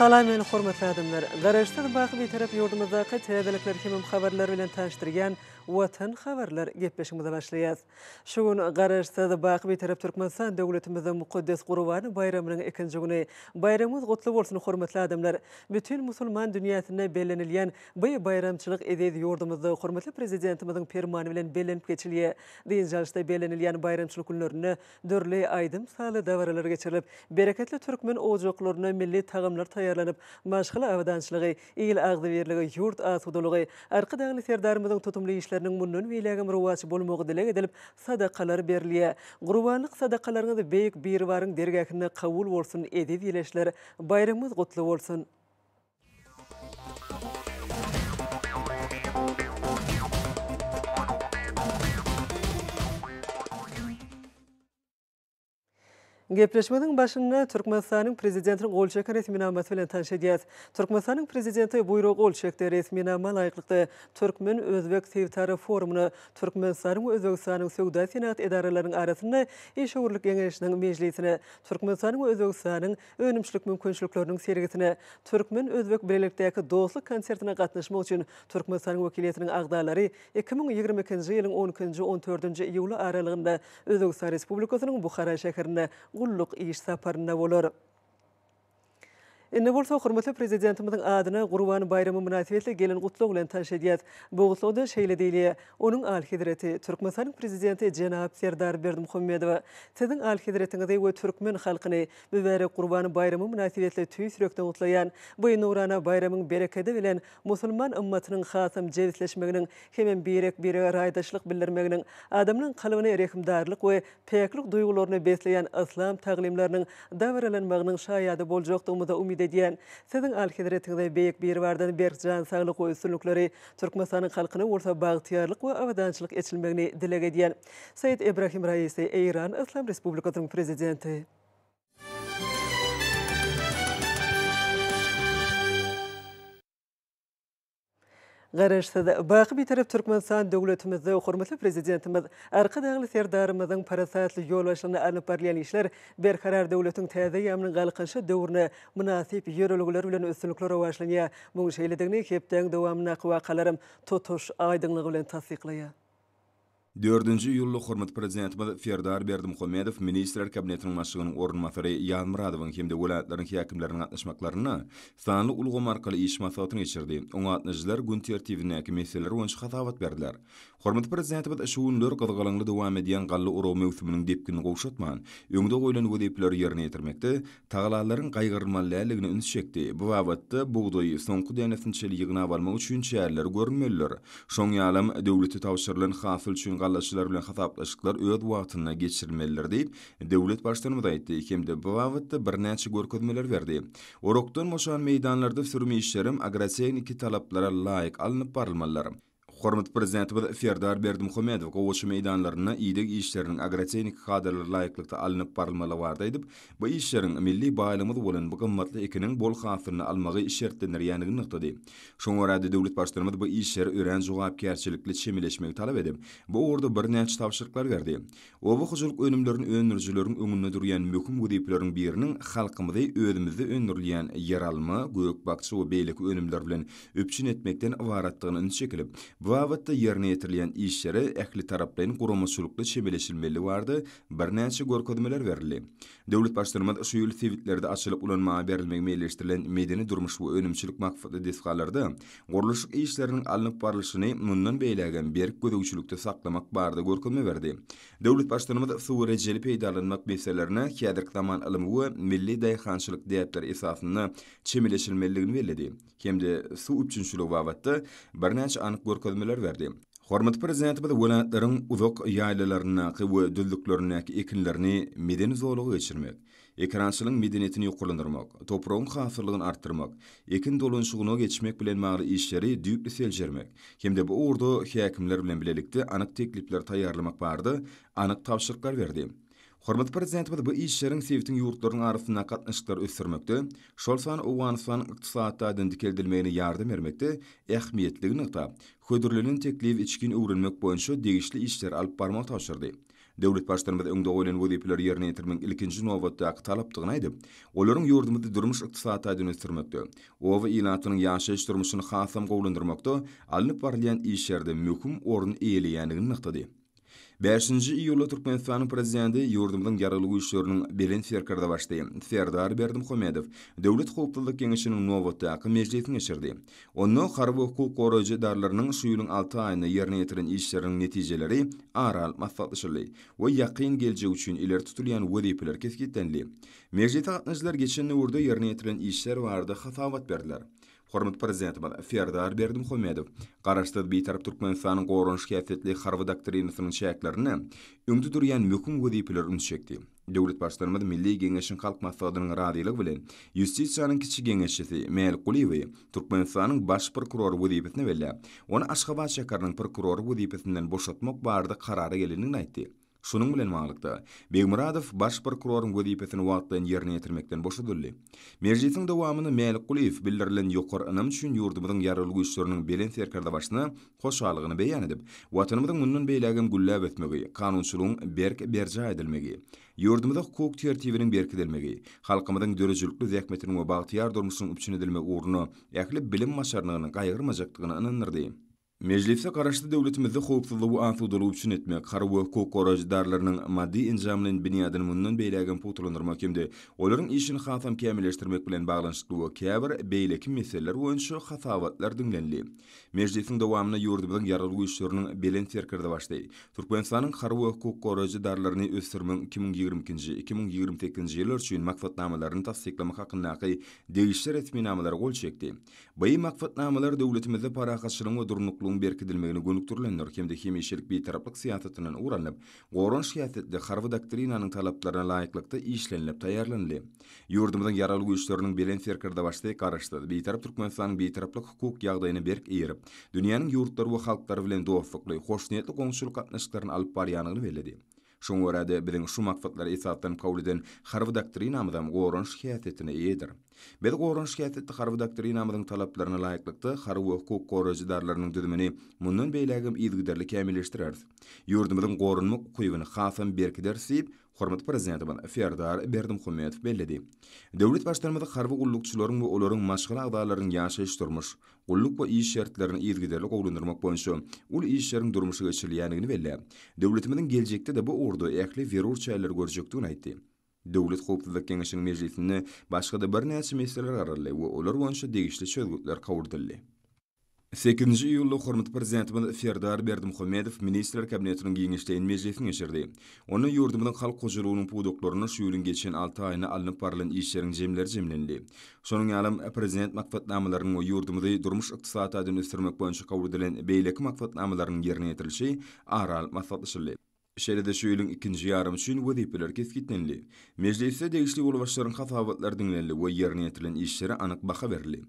Salam meni hormatly adamlar. Garajdan baýgy bir taraf ýurdumyzda täze habarlar bilen tanıştyrýan watan xabarlar gepleşimizde başlayaz. Şugun qarışsa da baqı bir tarap Türkmenistan devletimizin müqaddes Qurban bayramının ikinci günü. Bayramımız qutlu bolsun hormatlı adamlar. Bütün musulman dünyasına belenilen bu bayramçılıq edeydi yurdumuzda hormatlı prezidentimizin fermanı bilen belenip geçiliye. Din jalışta belenilen bayramçılıq günlerini dörli aydın salı davaralar geçirilip bereketli Türkmen ojoqlarına milli tağımlar tayarlanıp maşqılı avadançılığı, il ağdı verligi, yurt asudoluğu, arqı dağlı serdarımızın tutumlu işlə ýerlärini mundan wiläge mürwasy bolmagy dilek edilip sadakalar berli. Gurbanlyk sadakalaryňyz beýik bir waryň dergäkini kabul bolsun edip ýeleşler bayramymyz gutly bolsun. Gepleşmeden başında Türkmenistan'ın prezidenti Gol Şeker ismini anmas bilen tanışdyat. Türkmenistan'ın prezidenti buyruq Gol Şeker ismini anma Türkmen Özbek Tertari Forumuna Türkmenistan'ın Özbekistan'ın Sevda Senat edaralarının arasında işowurlik kengeşiniñ mejlisine Türkmenistan'ın Özbekistan'ın önümçülik mümkinçiliklerinin sergetine Türkmen Özbek birlikdäki dostluk konsertine gatnaşma üçin Türkmenistan'ın wakiliyetiniñ agdalary 2022-nji ýylyň 10-nji 14-nji ýuly Özbekistan Respublikasynyň Buhara şäherinde gulluq iş saparna wolar Ene bolsa hormatly prezidentimizin adyna Gurban bayramy munasibetle gelen gutly bilen tanış edýär. Bu gutlygda şeýle diýilýär. Onuň al hyzrety Türkmenistan prezidenti Jenaab Serdar Berdimuhammedow sizin al hyzretiňizi we türkmen halkyny bäri Gurban bayramy munasibetle tüýs rökde gutlaýan. Bu ýyňyrana bayramyň berekedi bilen musulman ummatynyň hasam jelitleşmegini hem birek bir raýdaşlyk bildirmegini, adamynyň galbyny rehimdarlyk we peýaklyk duýgularyny besleýän islam taglimlarynyň dawralanmagynyň şaýady boljakdygymyza umyt ýetdi diýen. Sizin alhidretiňizde beýik bir wardan berjan saglyk we üstünlükleri Türkmenistanyň halkyny orta bagtyarlyk we awadançylyk etilmegini dilek edýän. Said Ibrahim Raisi, Eýran Islam Respublikasynyň prezidenti. Garaşsız baqı bir taraf Türkmenistan döwletimizde hormatly prezidentimiz arqa daglı serdarymyzyň parasatly ýol başlanyny alyp barlyan işler berharar döwletiň täze ýamlyň galqyşy döwrüne münasip ýörelgüler bilen üstünlükler başlanyny bu şeýledigini hepden dowamyna qowa qalarym tutuş aýdyňlygy bilen tasdiqlaýar. 4-nji ýyllu hormat prezidentimiz Ferdar Berdimuhammedow ministrler kabinetiniň maşgynyň ornamatary Ýan Muradowyň hemde welaýatlaryň häkimleriniň gatnaşmaklaryny sanly ulgamar arkaly iş masatyny geçirdi. Oňa atnajylar gün tertibindäki meseleler bolan şahawat berdiler. Hormat prezident bat şuun lör gyzgalanly dowam edýän gallı uraw mewsuminiň depkini gowşatman. Öňde goýulan bu depler ýerine ýetirmekde taglalaryň gaýgyrmalylygyny üns çekdi. Bu wagtda buğday soňky denesinçil ýygna barmak üçin şäherler görmeller. Şoň ýalam döwleti tawşyrylan hafil üçin gallaşylar bilen hasaplaşyklar öz wagtyna geçirmeller diýip döwlet başdanymy da aýtdy. Kimde bu wagtda bir näçe görkezmeler berdi. Orokdan meydanlarda sürme işlerim agresiýany iki talaplara laýyk alınıp barylmalary. Hormat prezidenti bu ferdar berdim Xomedov qovuş meydanlarına iydik işlerin agrotexnik xadirlar layiqlikda alınıp barılmalı var deyip bu işleriň milli baýlygymyz bolan bu gymmatly ikinin bol xafirni almagı işertdir yani nuqta dey. Şoňra da döwlet başlygymyz bu işler öwren jogap kärçilikli çemeleşmegi talap edip bu orda bir näçe berdi. O bu hujurluk önümlerini önürjülörüň ümünnä durýan möhüm gudiplerin biriniň halkymyzy özümizi önürleýän yeralmy, göýük bakçy we beýlik önümler bilen öpçün etmekden ibaratdygyny şekilip Dövatda yerine etirilen işleri ähli taraplaryň guruma sürükli vardı wardy, birnäçe görkezmeler berildi. Döwlet başlygynda şu ýyly tebitlerde açylyp berilmegi meýilleşdirilen medeni durmuş we önümçilik maksady desgalarda gurluş işleriniň alnyp barylşyny mundan beýlegen berk gödäwçilikde saklamak bardy görkezme verdi. Döwlet başlygynda şu receli peydarlanmak meselelerine kädir zaman ilmi we milli daýhançylyk diýetleri esasyny çemileşilmeligini belledi. Kemde su üçinçi anyk ýetirmeler berdi. Hormat prezidenti bilen welanatlaryň uzak ýaýlalaryny we düzlükleri ekinlerini meden zolugy geçirmek, ekrançylygyň medeniýetini ýokurlandyrmak, toprağyň hasyrlygyny artdyrmak, ekin dolunşygyna geçmek bilen maglary işleri düýpli seljermek, hemde bu urdu häkimler bilen bilelikde anyk teklipler taýýarlamak bardy, anyk tapşyrklar berdi. Hormat prezident bu işleriň sewitin ýurtlaryň arasynda gatnaşyklar ösürmekde, şol sanan Owanistan ykdysata dindikeldilmegini ýardam ermekde ähmiýetligini ýa-da köderlenin teklif içkin öwrenmek boýunça degişli işler alyp barmak taşyrdy. Dewlet başlarymyz öňde goýulan bu depler ýerine ýetirmek ilkinji nowatda talapdygyny aýdy. Olaryň ýurdumyzda durmuş ykdysata dindikeldilmekde, owa ýylatynyň ýaşaýş durmuşyny hasam gowlandyrmakda alınıp barlayan işlerde möhüm orun eýleýändigini ýa 5-nji iýulda Türkmenistanyň prezidenti ýurdumyň ýaralygy işlerini belin ferkarda başlady. Ferdar Berdim Hamedow Döwlet howpsuzlyk kengeşiniň nowaty ýa-da mejlisini geçirdi. Onuň harby hukuk goraýjy darlarynyň şu 6 aýyny ýerine ýetiren işleriniň netijeleri aral maslahatlaşyldy. We ýakyn geljek üçin iler tutulýan wezipler keskitdenli. Mejlis gatnaşyklar geçen ýurda ýerine ýetiren işler barada hatawat berdiler. Hormat prezidenti bilen Ferdar Berdim Xomedow garaşdyr bir tarap Türkmenistanyň gorunç käsetli harwy doktrinasynyň şäklerini öňde durýan möhüm gödipler üns çekdi. Döwlet başlanmy Milli Geňeşiň halk maslahatynyň radiýlik bilen Justisiýanyň kiçi geňeşçisi Mel Quliwi Türkmenistanyň baş prokurory gödipetini belli. Onu Aşgabat şäkeriniň prokurory gödipetinden boşatmak barada karara gelenini aýtdy. Şunun bilen maglykda Begmuradow baş prokurorun gödipetini wagtdan yerine etirmekden boşa dolly. Merjetin dowamyny Melik Quliyev bildirilen ýokary ynam üçin ýurdumyň ýaralyk güýçleriniň belen ferkarda başyna goşalygyny beýan edip, watanymyň munun beýlegim gullap etmegi, kanunçylygyň berk berja edilmegi, ýurdumyň hukuk tertibiniň berk edilmegi, halkymyň döreçlikli zähmetini we bagtyýar durmuşyň üçin edilme ugruny, ähli bilim maşarynyň gaýgyrmajaklygyny anandyrdy. Mejlifsa qarashda devletimizde xoqsuzlu bu ansu dolu uçun etme, qarabu ko qoraj darlarının maddi incamlin binyadın mundun beylagin putulundurma kimdi, Olurin işini xasam kemileştirmek bilen bağlanşıklı we kebir kim meseleler oyuncu xasavatlar dünlenli. Mejlifsin davamna yurdubudan yaradu uçurunun belen serkirde baştay. Turkuensanın qarabu ko hukuk darlarini östürmün 2022 2028 2022 2022 2022 2022 2022 2022 2022 2022 2022 2022 Bayi makfatnamalar dövletimizde para kaçırın ve durunukluğun berkidilmeyini gönüktürlendir. Kemde kemi işerik bir taraflık siyasetinden uğranlıp, goron siyasetli harfı talaplarına layıklıkta işlenilip tayarlanlı. Yurdumuzun yaralı güçlerinin belen serkarda başlayı karıştı. Bir taraf Türkmenistan'ın bir hukuk yağdayını berk eğirip, dünyanın yurtları ve halkları bilen doğafıklı, hoşniyetli konuşuluk atnaşıklarını alıp bariyanını veledi. Şoň görä biziň şu maksatlara esaslanıp kabul eden harf doktrinamyzam goran şikayetine eýedir. Biz goran şikayetli harf doktrinamyzyň talaplaryna laýyklykda harf hukuk gorajidarlarynyň düzümini mundan beýlägim izgiderlik kämilleşdirerdi. Ýurdumyzyň gorunmak kuýbyny hasam berkidersip, hormat prezidenti bilen Ferdar Berdimhumetov bellidi. Döwlet başlanmady harby ullukçylaryň we olaryň maşgul agdalaryň ýaşaýyş durmuş, ulluk we iş şertlerini ýerdigerli gowlandyrmak boýunça ul iş şertiň durmuşy geçirilýänini belli. Döwletimiň geljekde de bu ordu ähli verur çäýler görjekdigini aýtdy. Döwlet howpsuzlyk kengeşiniň mejlisini başga da bir näçe meseleler garaly we olar boýunça degişli çözgütler kawurdyldy. Sekinji yullu xormat prezidenti Ferdar Berdi Muhammedov ministrar kabinetinin giyinishte in mejlisin eşirdi. Onu yurdumda xalq qojuruwunun pudoqlorunu şuýulun geçen 6 aýyna alnyp barlan işleriň jemleri jemlendi. Şonuň ýalym prezident maqfatnamalaryny o yurdumda durmuş ykdysady ýa ösdürmek boýunça gowudylan beýleki maqfatnamalaryny ýerine ýetirilşi aral maslahatlaşyldy. Şeride şu ýylyň ikinji ýarymy üçin wezipler kesgitlenli. Mejlisde degişli bolwaşlaryň hasabatlary dinlenli we ýerine ýetirilen işlere anyk baha berildi.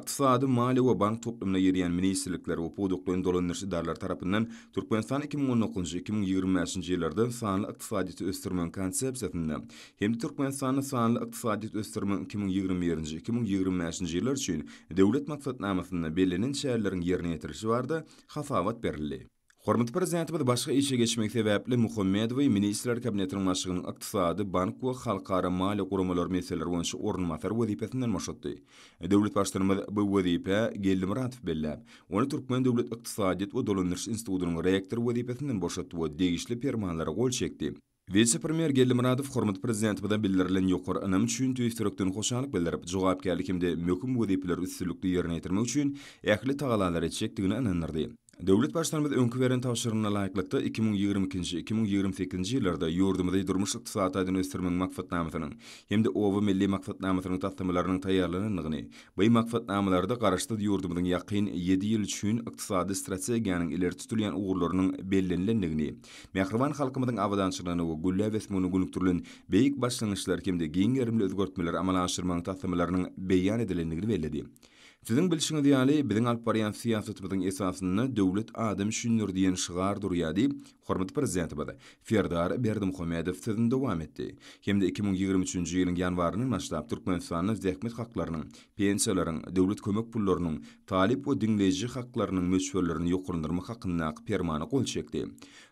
Iqtisady, maliýe we bank toplumyna ýerýän ministrlikler we podukdan dolanýan darlar tarapyndan Türkmenistan 2019 2025 nji ýyllarda sanly iqtisadyýaty ösdürmek konsepsiýasyny hem Türkmenistanyň sanly iqtisadyýaty ösdürmek 2021-2025-nji ýyllar üçin dowlat maksatnamasyna belirlenen şäherleriň ýerine ýetirilişi barada hasabat berildi. Hormatly prezident, bu başga işe geçmek sebäpli Muhammed we ministrlar kabinetiniň maşgynyň ykdysady bank we halkara maliýe gurumlar meseleleri boýunça oryn matar we diýipetinden Döwlet başlygynyň bu wezipä gelim ratyp bellä. Onu Türkmen döwlet ykdysadyýet we dolanyş institutynyň rektor we diýipetinden boşatdy we degişli permanlara gol çekdi. Vice Premier Gelimradov Hormat Prezidenti bilen bildirilen ýokur ýanym üçin töýsürekden hoşanlyk bildirip, jogapkärlikimde möhüm wezipeler üstünlikli ýerine ýetirmek üçin ähli tagalalary çekdigini anandyrdy. Döwlet başlanmyz öňkü beren tapşyrmalaryna laýyklykda 2022-nji 2028-nji ýyllarda durmuş ykdysat aýdyn ösdürmek makfatnamasynyň hem-de owa milli makfatnamasynyň tatlamalarynyň taýýarlanýanyny, bu makfatnamalarda garaşdy ýurdumyzyň ýakyn 7 ýyl üçin ykdysady strategiýanyň iler tutulýan ugurlarynyň bellenlenýanyny, mehriban halkymyzyň awadançylygyny we gülle wesmuny gülükdürlen beýik başlanyşlar hem-de giň gerimli özgörtmeler amala aşyrmanyň tatlamalarynyň beýan edilendigini bellädi. Sizin bilşiňiz ýaly biziň alyp barýan siýasatymyzyň esasyny döwlet adam şünür diýen şygar durýar diýip hormat prezidenti bada. Ferdar Berdimhamedow sözüň dowam etdi. Hemde 2023-nji ýylyň ýanwarynyň başlap Türkmenistanyň zähmet haklarynyň, pensiýalaryň, döwlet kömek pullarynyň, talip we dinleýiji haklarynyň möçberlerini ýokurlandyrmak hakyndaky permany gol çekdi.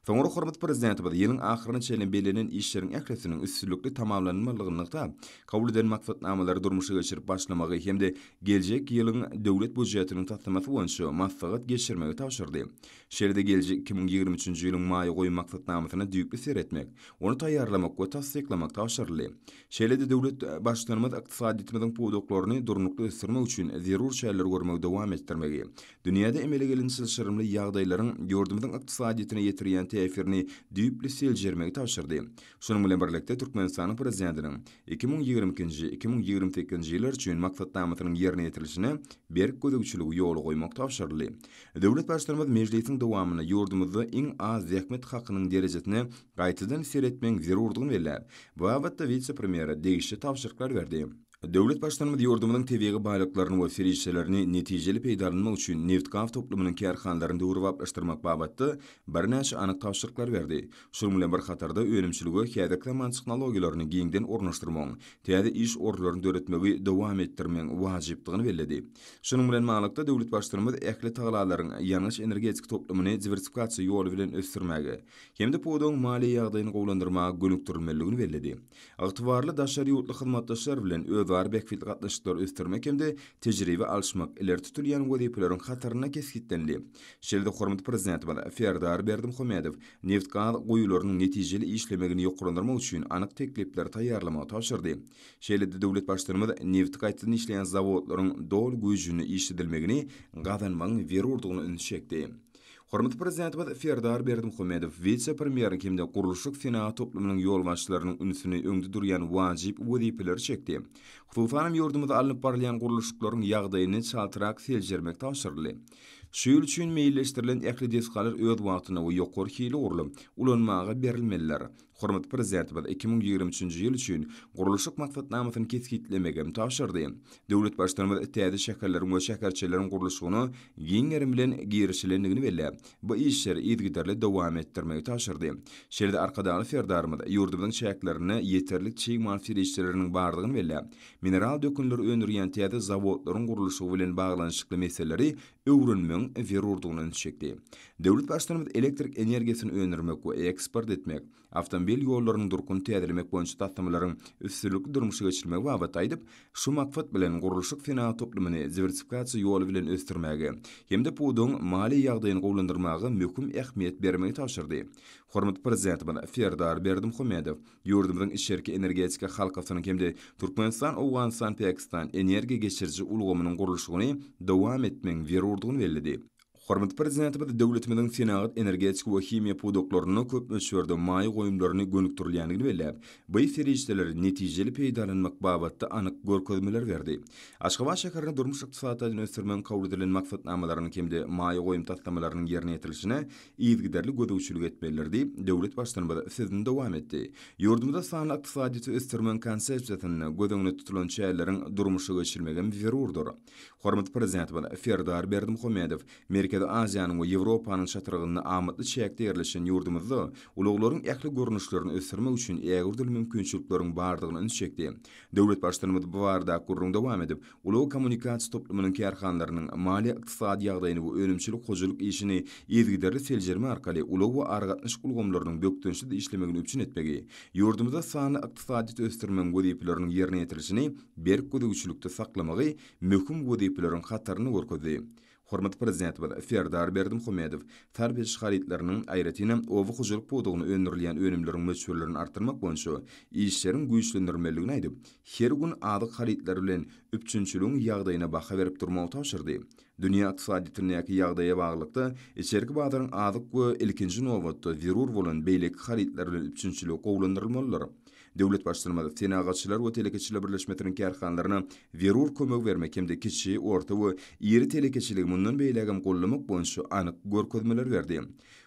Sonra hormat prezidenti bu ýylyň ahyryny çelen belenin işleriň ähliýetiniň üstünlikli tamamlanmalygyny da kabul eden maksatnamalary durmuşa geçirip başlamagy hem-de geljek ýylyň döwlet budjetiniň tatlamaty boýunça maslahat geçirmegi täşirdi. Şerde gelecek 2023-nji ýylyň maýy goýmak maksatnamasyna düýükli ser etmek, onu taýýarlamak we tassyklamak taýşyrly. Şeýle de döwlet başlygymyz ykdysady ýetimiň pudoklaryny durnukly ösdürmek üçin zerur şäherler görmek dowam etdirmegi. Dünýäde emele gelen şerimli ýagdaýlaryň ýurdumyň ykdysady ýetimine ýetirýän täsirini düýükli seljermek jermegi taýşyrdy. Şonuň bilen birlikde Türkmenistan prezidentiniň 2022-nji 2028-nji ýyllar üçin maksatnamasynyň ýerine ýetirilmesine berk gödükçülük ýoly goýmak taýşyrly. Döwlet dowamyna yurdumuzda iň az zähmet haqynyň derejesini gaýtadan seretmek zerurdygyny bellär. Bu wagtda vice premiera degişli tapşyryklar berdi. Dövlet başlanmadı yurdumunun tebiyyi baylıklarını ve ferişelerini neticeli peydarınma üçün Neftkaf toplumunun kerhanlarında uruvaplaştırmak babatta bir nash anıq tavşırıklar verdi. Şurmulen bir hatarda önümçülüge kiyadakta mançıknologiyalarını giyinden ornaştırmağın, tiyada iş orlarını dörütmeyi devam ettirmen vajibdiğini verledi. Şurmulen malıkta dövlet başlanmadı ehli tağlaların yanlış energetik toplumunu diversifikasi yolu vilen östürmeyi, hem de podon mali yağdayını qoğlandırmağa gönüktürmeyi gönüktürmeyi gönüktürmeyi gönüktürmeyi gönüktürmeyi gönüktürmeyi gönüktürmeyi gönüktürmeyi gönüktürmeyi Ýurdular bekwit gatnaşyklar üstürmek hemde tejribe alşmak iler tutulýan wezipleriň hatyryna kesgitlendi. Şeýle hormat prezident bilen Ferdar Berdim Hümedow neft gaz goýulorynyň netijeli işlemegini ýokurlandyrmak üçin anyk teklipler taýýarlama taýşyrdy. Şeýle döwlet başlygymyz neft gazyny işleýän zawodlaryň dol güýjüni işledilmegini gazanmagyň berurdygyny Hormat prezident Ferdar Berdim Hümedow wice premier kimde guruluşyk fina toplumynyň ýol başlarynyň ünsüni öňde durýan wajyp wezipler çekdi. Hususan ýurdumyzda alnyp barlayan guruluşyklaryň ýagdaýyny çaltyrak seljermek taşyrdy. Şöyl üçün meyilleştirilen ekli deskalar öz vaatına we ýokary kiýli gurulyp, ulanmaga berilmeler. Hormat prezident we 2023-nji ýyl üçin gurulyşyk maksatnamasyny keskinlikle täşirdi. Döwlet başlygyny täze şäkerlerini we şäkerçilerini gurulyşyny giňeri bilen giýerişlenigini belläp, bu işleri ýetgiderle dowam etdirmegi täşirdi. Şerde arkadaky ferdarmyda ýurdumyň şäkerlerini ýeterlik çyk manfiýet işleriniň bardygyny belläp, mineral dökünleri öndürýän täze zawodlaryň gurulyşy bilen baglanyşykly meseleleri öwrünmegi wirurd çekdi. Derut bastan elektrik energiýasyny öndürmek we eksport etmek avtomobil yollarının durkun tädirmek boýunça tatlamalaryň üstünlük durmuşy geçirmek wagt aýdyp, şu makfat bilen guruluşyk finansy toplumyny diversifikasiýa ýol bilen östürmäge, hemde bu döň maliýe ýagdaýyny gowlandyrmagy möhüm ähmiýet bermegi taşyrdy. Hormat prezident Ferdar Berdim Hümedow, ýurdumyň işçilik energetika halkasynyň hemde Türkmenistan, Awganistan, Pakistan energiýa geçirji ulgamynyň guruluşyny dowam etmek zerurdygyny bellidi. Hormat prezidenti bilen döwletimiň senagat energetik we himiýa podoklaryny köp ölçüde maý goýumlaryny gönükdirýändigini bellep, bu ýerişdeler netijeli peýdalanmak babatda anyk görkezmeler berdi. Aşgabat şäherini durmuş ykdysady ösdürmän kawrudylan maksatnamalaryny kimde maý goýum tahtamalarynyň ýerine ýetirilmesine ýygdygdarly gödüşçülük etmeler diýip döwlet başlygy bilen sözüni dowam etdi. Ýurdumda sanat ykdysady ösdürmän konsepsiýasyny gödüňe tutulan şäherleriň durmuşy geçirmegem bir urdur. Hormat prezident bana ferdar berdim Xomedov, Merkez Aziyanyň we Ýewropanyň şatrygyny amatly çäkde ýerleşen ýurdumyzda uluglaryň ähli görnüşlerini ösürmek üçin ägir dil mümkinçiliklerini bardygyny üçekdi. Döwlet başlygymyz bu barada gurrun dowam edip, uluw kommunikasiýa toplumynyň kärhanlarynyň maliýe ykdysady ýagdaýyny we ölümçilik gojuluk işini ýetgidere seljermi arkaly uluw we argatnyş gulgamlaryň bökdünçide işlemegini üçin etmegi. Ýurdumyzda sany ykdysady töstürmegi we ýerine ýetirişini berk gudugçylykda saklamagy möhüm gudugçylyk ýetmelerini hatarny görkezdi. Hormat prezident bilen ferdar Berdim Humedow tarbiýe şaharytlarynyň aýratyny owy hujur pudugyny öndürilýän önümleriň möçürlerini artyrmak bolan işleriň güýçlendirmeligini aýdyp, her gün ady şaharytlar bilen üpçünçüligiň ýagdaýyna baha berip durmagy taýşyrdy. Dünya iqtisadiýetine ýa-da ýagdaýa baglykda içerki baýdaryň adyk we ilkinji nowatda zerur bolan beýlek şaharytlar bilen üpçünçüligi Döwlet başçylygynda tenagatçylar we telekeçiler birleşmetiniň kärhanlaryna verur kömek bermek hem-de orta we iri telekeçilik mundan beýlegim gollamak bolşu anyk görkezmeler berdi.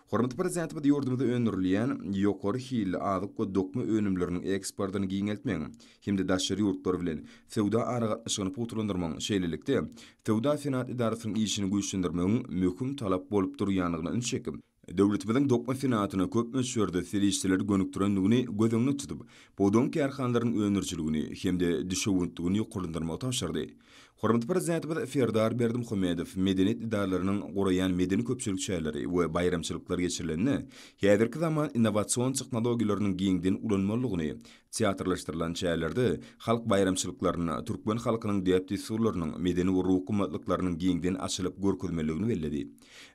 Hormat prezident bu yurdumda önürlüyen yokor hil adık dokma önümlerinin eksportını giyinletmeyen hem de daşarı yurtlar bilen fevda arağı atışını putulundurmağın şeylilikte fevda finat idarısının işini güçlendirmeyen mühküm talap bolup duruyanlığına ün çekim. Döwletimiziň dokma sanatyna köp möçürdi. Silişçiler gönükdiren nugyny gözüňni tutup, bu donky arxanlaryň önürçiligini hemde düşüwüntigini ýokurlandyrmak taýşardy. Hormatly prezident we ferdar Berdim Hümedow medeniýet idaralarynyň goraýan medeni köpçülük çäýleri we bayramçylyklar geçirilende, häzirki zaman innowasion tehnologiýalarynyň giňden ulanmalygyny, teatrlaştırılan çäýerlerde halk bayramçylyklaryny türkmen halkynyň diýip dessurlarynyň medeni we ruhy kymmatlyklarynyň giňden açylyp görkezmeligini bellädi.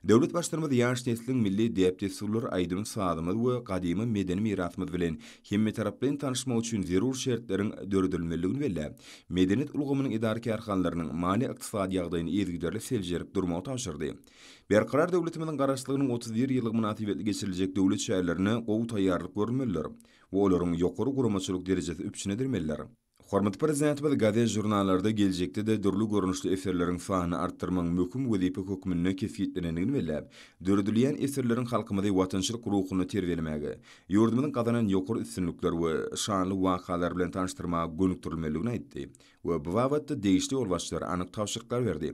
Dowlat başdarmady ýaş nesliň milli diýip dessurlar aýdym saadymy we gadymy medeni mirasymy bilen hemme taraplaryň tanışma üçin zerur şertleriň döredilmeligini bellä. Medeniýet ulgamynyň idareki arkanlarynyň mali ykdysady ýagdaýyny ýerdigerle seljerip durmagy taşyrdy. Berkarar dowlatymynyň garaşlygynyň 31 ýyllygyny atyp geçirilecek dowlat şäherlerine gowy taýýarlyk görmeliler. we olaryň ýokary gurumaçylyk derejesi üpçüne dirmeller. Hormat prezident we gazet jurnallarda geljekde de dürli görnüşli eserleriň sahany artdyrmak möhüm we diýip hökmüni nökefitlenenini bilip, dürdülýän eserleriň halkymyzy watanşyl ruhuny terbiýelemäge, ýurdumyň gazanan ýokary üstünlikleri we şanly wakalar bilen tanıştırmak gönükdirilmeligini aýtdy. we bu wagtda değişli ulaşlar anyk tapşyrklar berdi.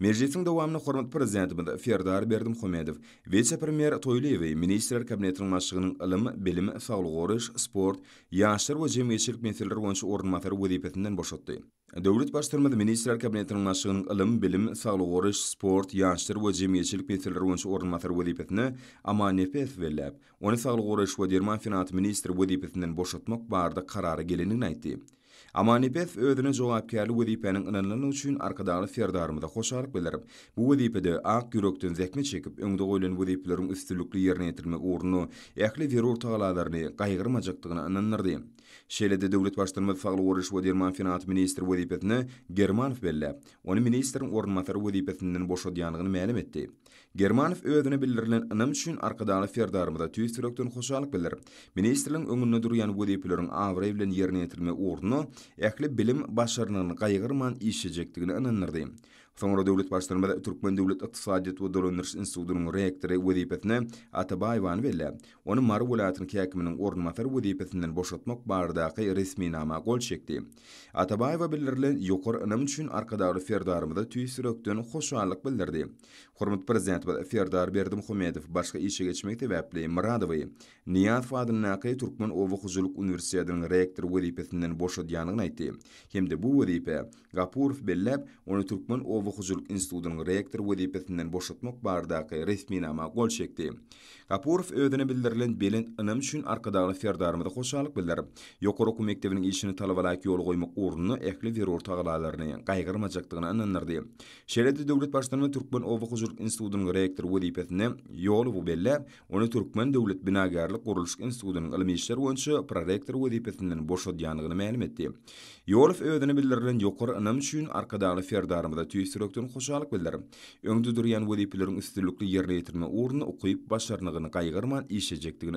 Merjesiň dowamyny hormat prezidenti Ferdar Berdim Hümedow, vice premier Toýlyew we ministrler kabinetiniň ilim, bilim, sağlyk goryş, sport, ýaşlar we jemgyýetçilik meseleleri bolan ornatary wezipetinden boşatdy. Döwlet başdurmady ministrler kabinetiniň maşgynyň ilim, bilim, sağlyk goryş, sport, ýaşlar we jemgyýetçilik meseleleri bolan ornatary wezipetini amanet berip, ony sağlyk goryş we derman finansy ministri wezipetinden boşatmak barada karary geleniň aýtdy. Amanibet özünü jogapkärli wezipäniň ynanylygy üçin arkadaşly ferdarymy da hoşaryk bilerim. Bu wezipede ak ýürekden zekme çekip öňde goýulan wezipleriň üstünlikli ýerine ýetirmek ugruny, ähli wer ortagalaryny gaýgyrmajakdygyny ynanlardy. Şeýlede döwlet başdanmaz fagly goryş we derman finans ministri wezipetini Germanow belläp, ony ministriň ornatary wezipetinden boşadýanlygyny mälim etdi. Germanov öýdüne bildirilen anam üçin arkadaşy ferdarmyda tüýsürekden hoşallyk bilir. Ministrliň öňünde durýan bu diýipleriň awry bilen ýerine ýetirilme ornuny ähli bilim başarynyň gaýgyrman işejekdigini anandyrdy. Sonra devlet başlarına Türkmen devlet iktisadiyeti we dolanırış institutunun reaktörü ve deyipetine Ataba Ayvan Vela. maru vulaatın kiyakiminin oran resmi nama gol çekdi. Ataba Ayva bilirli yukur anam üçün arkadarı Ferdarımı da tüy bildirdi. hoşuarlık prezident Ferdar Berdim Khomedif başga işe geçmek de vepli Maradavayi. Niyat Fadın Türkmen ova huzuluk universitiyatinin reaktörü ve deyipetinden boşaltmak bağırdaqi resmi nama gol çekti. Kormut Türkmen Gulbukhuzul Institutu'nun rektor wadipetinden boşatmak bardaqı resmi nama gol çekdi. Gapurov özüne bildirilen belin ınım şun arkadağlı ferdarımıda koşalık bildir. Yokoro kumektevinin işini talabalak ýol goýmak uğrunu ehli veri ortağılarlarını kaygırmacaktığına ınınırdı. Şeridi döwlet başlarımı Türkmen Gulbukhuzul Institutu'nun rektor wadipetine yolu bu belli, onu Türkmen döwlet binagarlyk kuruluşk institutu'nun ılım işler prorektor wadipetinden boşat yanını mey mey mey mey mey mey mey mey mey sürökdürün xoşalık bildirim. Öngdü duryan wedipilerin üstünlükli yerine yetirme uğruna okuyup başarnygyny qaygyrman işejekdigini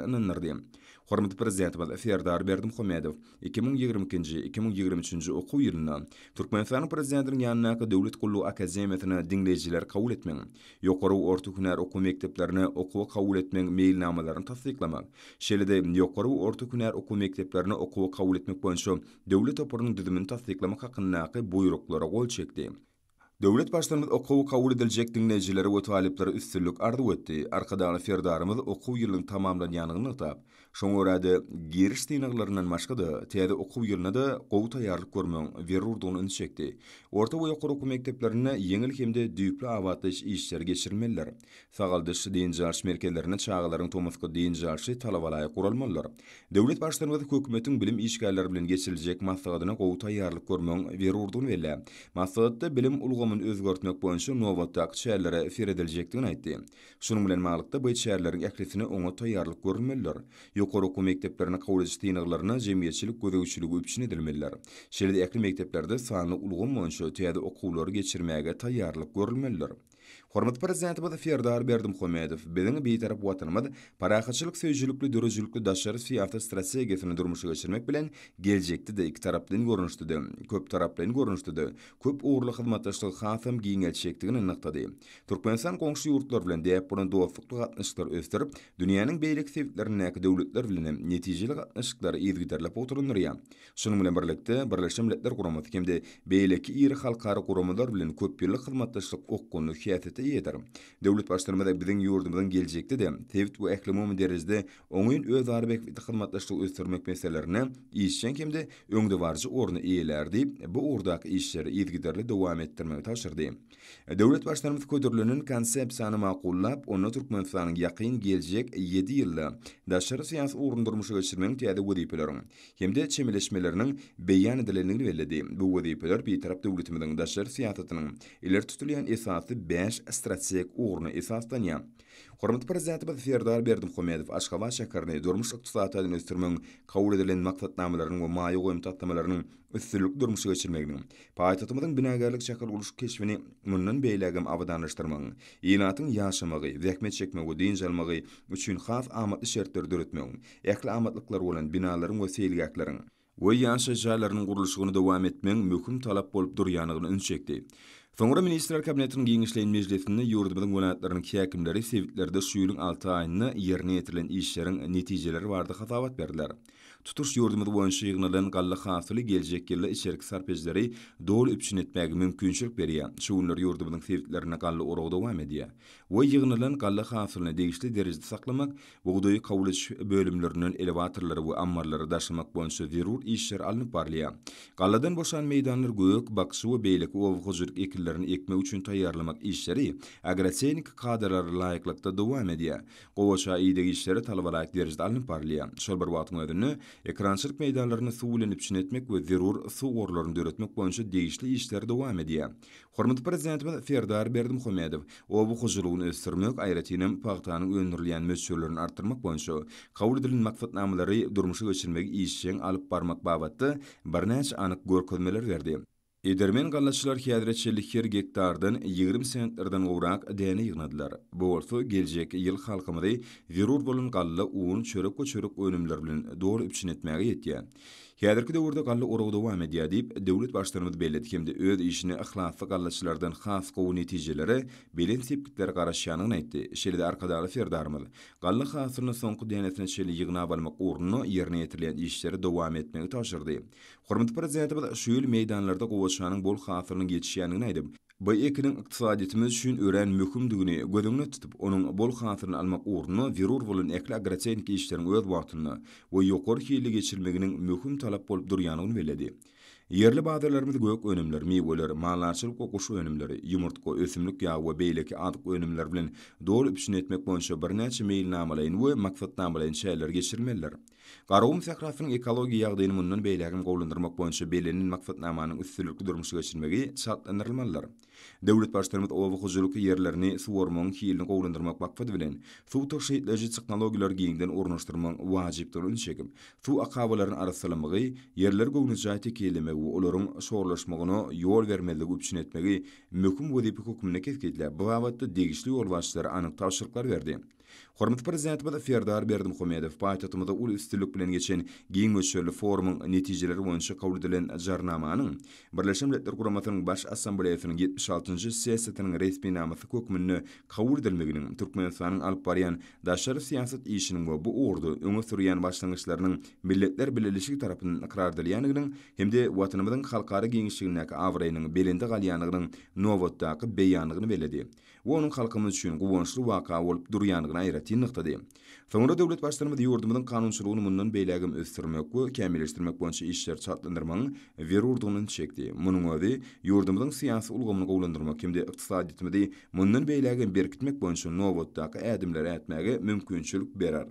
Hormat Hormatly prezidentimiz Ferdar Berdim Xomedov 2022 2023-nji okuw ýylyna Türkmenistan prezidentiniň ýanyna ka döwlet gullu akademiýasyna dinlejiler kabul etmek, ýokary orta hünär okuw mekdeplerini okuw kabul etmek meýilnamalaryny tassyklamak, şeýlede ýokary orta hünär okuw mekteplerine okuw kabul etmek bolsa, döwlet toparynyň düzümini tassyklamak hakynda buýruklara gol çekdi. Döwlet başlarymyz okuw kabul edilejek dinlejileri we talepleri üstünlük ardy etdi. Arkadan ferdarymyz okuw ýylyny tamamlanýanyny tap. şoň örädi, giriş tenaglaryndan başga täze okuw ýylyna da gowy taýýarlyk görmek berurdygyny ünsekdi. Orta we ýokary okuw mekdeplerini ýeňil hemde düýpli awatly işler geçirmeler. Sagalda şidin jarş merkezlerini çağalaryň tomuzky diýen jarşy talabalary guralmalar. Döwlet başlarymyz hökümetiň bilim işgärleri bilen geçiriljek maslahatyna gowy taýýarlyk görmek berurdygyny bellä. Maslahatda bilim ulgamy nomun özgörtmek boyunca nobotak çerlere fer edilecektiğini aytdi. Şunun bilen maalıkta bu çerlerin ekrifini oňa taýýarlyk görmeler, ýokary okuw mekdeplerini kabul edýän ýygnalaryna jemgyýetçilik gowdewçiligi üçin edilmeler. şeýle ekli mekdeplerde sanly ulgun möhüm şöýtäde okuwlary geçirmäge taýýarlyk görmeler. Hormat prezidentimiz Ferdar Berdimxo'medov бердім betaraf vatanimiz paraqatchilik sevjulukli durujulukli dashar siyosat strategiyasini durmushga ko'chirmak bilan kelajakda ikki tarafdan ko'rinishdida ko'p tarafdan ko'rinishdida ko'p o'g'irli xizmatdoshlik көп kengaytishakligini aniqladi turkmaniston qo'ng'ishni yurtlar bilan diasporan do'stliqli qatnashishlar o'stirib dunyoning beylik sevtlarinaki bilan ýetirmekde ýeder. Döwlet başlanmasy da biziň ýurdumyzyň geljekde de tewit we ähli derizde oňyň öz arabek hyzmatlaşdyk ösdürmek meselelerini işçen kimde öňde warjy orny eýeler bu urdaq işleri ýetgiderli dowam etdirmegi taşyrdy. Döwlet başlanmasy köderlünin konsepsiýany maqullap onu Türkmenistanyň ýaqyn geljek 7 ýylly daşary syýasy urundurmuşy geçirmegi täze wedipler. Hemde çemeleşmeleriniň beýan edilenini belledi. Bu wedipler bir tarapda döwletimiziň daşary siýasatynyň iler tutulýan esasy 5 strategik uğruna isastan ya. Hormat prezidenti Bad Ferdar Berdim Khomedov Aşgaba şäherini durmuş iqtisadyny ösdürmegin kabul edilen maksatnamalaryň we maýy goýum tatlamalarynyň üstünlük durmuşy geçirmegini. Paýtatymyň binagarlyk şäher uluş keşwini mundan beýlegim awadanlaşdyrmagyň, ýylatyň ýaşamagy, wekmet çekmegi we diýen jalmagy üçin has amatly şertler döretmegin. Ekli amatlyklar bolan binalaryň we seýilgäkleriň we ýaşa jaýlarynyň dowam möhüm talap bolup durýanlygyny ünçekdi. Sonra ministrler kabinetiniň giyinişleyin meclisinin yurdubilin gönayetlerinin kiyakimleri sevitlerdi suyulun altı ayinini yerine yetirilin işlerin neticeleri vardı hatavat verdiler. Tutuş yurdumuz boyunca yığınılın qalli xansılı gelecek yerli içerik sarpecileri dol üpçün etmək mümkünçülük veriyy. Çoğunlar yurdumuzun sevitlerine qalli oru oru oru we yygnylan galla hasylyny degişli derejede saklamak, buğdaý kabul etiş bölümlerinin elevatorlary we ammarlary daşymak boýunça zerur işler alınıp barlya. Galladan boşan meydanlar göýük, baksu we beýlik owgyzyr ekillerini ekme üçin taýýarlamak işleri agrotehnik kadrlar laýyklykda dowam edýär. Gowaşa iýde işleri talabalyk derejede alınıp barlya. Şol bir wagtyň öýdünü ekrançylyk meydanlaryny suw bilen üçin etmek we zerur suw gorlaryny döretmek boýunça degişli işler dowam edýär. Hormat prezident Ferdar Berdim Khomedov o bu huzurun östürmek ayratinin paqtanın önürlüyen mesulların artırmak bolsa, kabul edilen maqsadnamalary durmuşa geçirmek işçiň alıp barmak babatda birnäçe anyk görkezmeler berdi. Edermen gallaşlar hiyadretçilik her gektardan 20 sentlerden uğraq deni yığnadılar. Bu bolsa gelecek ýyl halkymyzy virur bolun galla uğun çörek ve çörek önümler bilen doğru üçün etmeye Häzirki döwürde gally urug dowam edýär diýip döwlet başlanymyz belli öz işini ihlaslyk gallaçylardan has gowy netijeleri bilen sepkitler garaşýanyň aýtdy. Şeýle arkadaly ferdarmyl. Gally hasyny soňky denetine şeýle ýygna bolmak urunu ýerine ýetirilen işleri dowam etmegi taşyrdy. Hormat prezidenti bu şuýul meýdanlarda gowaşanyň bol hasynyň geçişýänini aýdy. Bu ikinin iqtisadiyyatimiz üçin ören möhüm dügüni gödüngni tutup, onuň bol hatyryny almak ornuna virur bolan ekli agrotehnik işleriň öz wagtyny we ýokary hyýly geçirmeginiň möhüm talap bolup durýanyny bellädi. Yerli baýdarlarymyz gök önümler, meýweler, maýlarçylyk we goşu önümleri, yumurtgo, ösümlik ýagy we beýleki adyk önümler bilen dolup işini etmek boýunça birnäçe meýilnamalary we maksatnamalary şeýler geçirmeler. Garawum sehrasynyň ekologiýa ýagdaýyny mundan beýlegim gowlandyrmak boýunça beýlenen maksatnamanyň üstünlükli durmuşy geçirmegi şartlandyrylmalydyr. Döwlet başçylygynyň owa hujuruk ýerlerini suwarmak hilini gowlandyrmak bakfady bilen su toşyýetleji technologiýalar giyindan ornaşdyrmak wajyp durun çekim. Suw akawalaryň arasylymygy ýerler gowlanjaýy tekelemek we olaryň şorlaşmagyny ýol bermeligi üçin etmegi möhüm wezipi hukumyna kesgidiler. Bu wagtda degişli ýol anyk taşyrklar berdi. Hormat prezident bu Ferdar Berdim Khomedov paýtatymyzda uly üstünlik bilen geçen giň öçürli forumyň netijeleri boýunça kabul edilen jarnamanyň Birleşen Milletler Guramatynyň Baş Assambleýasynyň 76-njy sessiýasynyň resmi namasy kökmünni kabul edilmegini Türkmenistanyň alyp barýan daşar syýasat işiniň we bu ordu öňe sürýän başlangyçlarynyň milletler birleşigi tarapyndan ikrar edilýändigini hem de watanymyzyň halkara giňişligindäki awraýynyň belinde galýandygyny Nowotdaky beýanyny beledi. Bu onuň halkymyz üçin gowunçly waka bolup durýandygyny aýratdy. etdiýin nukdady. Soňra döwlet başlanmady da ýurdumyň kanunçylygyny mundan beýlegim ösdürmek we kämilleşdirmek bolan işler çatlandyrmagyň berurdugyny çekdi. Munyň ady ýurdumyň siýasy ulgamyny gowlandyrmak kimde ykdysady etmedi, mundan beýlegim berkitmek boýunça şu nowatdaky etmäge mümkinçilik berer.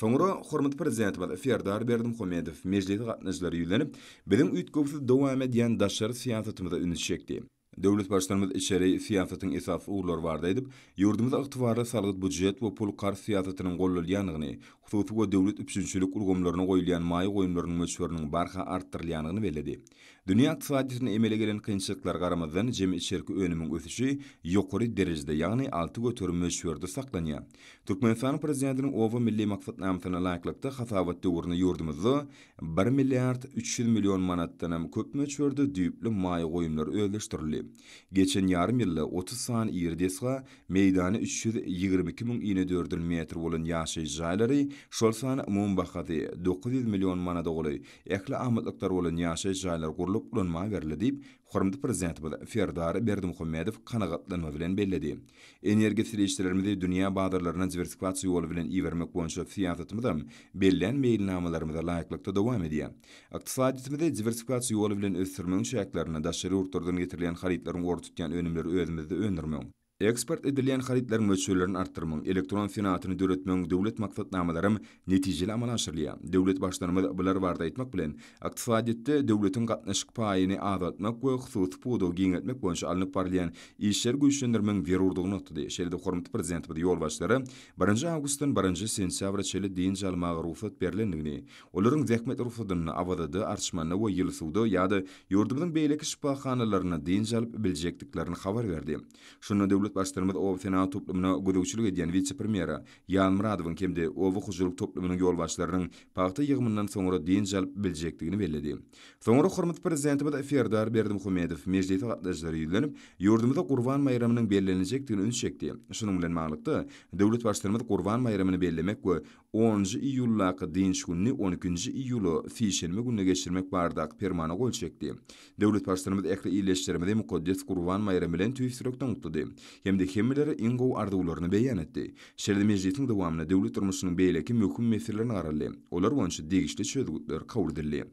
Soňra hormat prezident bilen Ferdar Berdim Komedow mejlisi gatnaşlary ýüllenip, "Biziň üýtgöpsi dowam edýän daşary siýasatymyza üni çekdi." Döwlet başlanmaz içeri siýasatyň esas uglary barda edip, ýurdumyz ygtybary salgyt budjet we pul kar siýasatynyň gollanýanyny, hukuky we döwlet üçinçilik urgumlaryna goýulýan maýy goýumlarynyň möçberiniň barha artdyrylýanyny beledi. Dünya ykdysadyny emele gelen kynçylyklar garamazdan jemi içeriki önümiň ösüşi ýokary derejede, ýagny 6 götürmüş ýerde saklanýar. Türkmenistan prezidentinin ova milli maksatnamasına laiklikda hasavat dövrünü ýurdumyzy 1 milyard 300 milyon manatdan hem köp möçürdü düýüpli maýy goýumlar Geçen ýarym ýylda 30 san ýerdesga meýdany 322 min ýene dördün metr bolan ýaşy jaýlary, şol sany umum bahady 900 milyon manat goly, ähli amatlyklar bolan ýaşy jaýlar gurulup bulunma berildi Hormatly prezident bolan Ferdar Berdimuhammedow kanagatlanma bilen bellidi. Energiya silişdirilmedi dünýä baýdarlaryna diversifikasiýa ýoly bilen iwermek boýunça fiýatatmadan bellen meýilnamalarymyza laýyklykda dowam edýär. Iqtisadiýetimizde diversifikasiýa ýoly bilen ösürmegiň şäklerini daşary urtdurdan getirilen xaritlaryň ortutýan önümleri özümizde öndürmeň. Ekspert edilen xaritlar möçüllerin artırmın elektron finatını dörötmön devlet maqsat namalarım neticeli amal aşırlıya. Dövlet başlarımı bular varda etmek bilen, aktifadiyette dövletin qatnaşıq payini azaltmak ve xüsus pudu gyn etmək bonşu alınıq parlayan işler gülşendir mən veri urduğun otu de. Şelidi xorumt prezident bada yol başları, barınca rufat berlindigini. Olurin zekmet rufatın avadadı arçmanna o yil suudu yada yurdu yurdu yurdu yurdu yurdu yurdu yurdu yurdu dowlat başlarymyz ow senat toplumyna gözegçilik edýän wice premiera Ýan kimde ow toplumynyň ýolbaşlarynyň paýta ýygmundan soňra diýen jalp biljekdigini bellädi. Soňra hormat prezidenti Ferdar Berdimuhammedow mejlisi gatnaşdyry ýüllenip, Qurban bayramynyň üns çekdi. bilen 10-njy iýullaky dinç günni 12-nji iýulu fişenme günne geçirmek bardak permana gol çekdi. Döwlet başçylarymyz ähli iýleşdirmede mukaddes Qurban bayramy bilen tüýsürekden utdy. Hemde hemmeleri ingo arduwlaryny beýan etdi. Şerde mejlisiň dowamyna döwlet durmuşynyň beýleki möhüm meselelerini garaldy. Olar bolsa degişli çözgütler kabul edildi.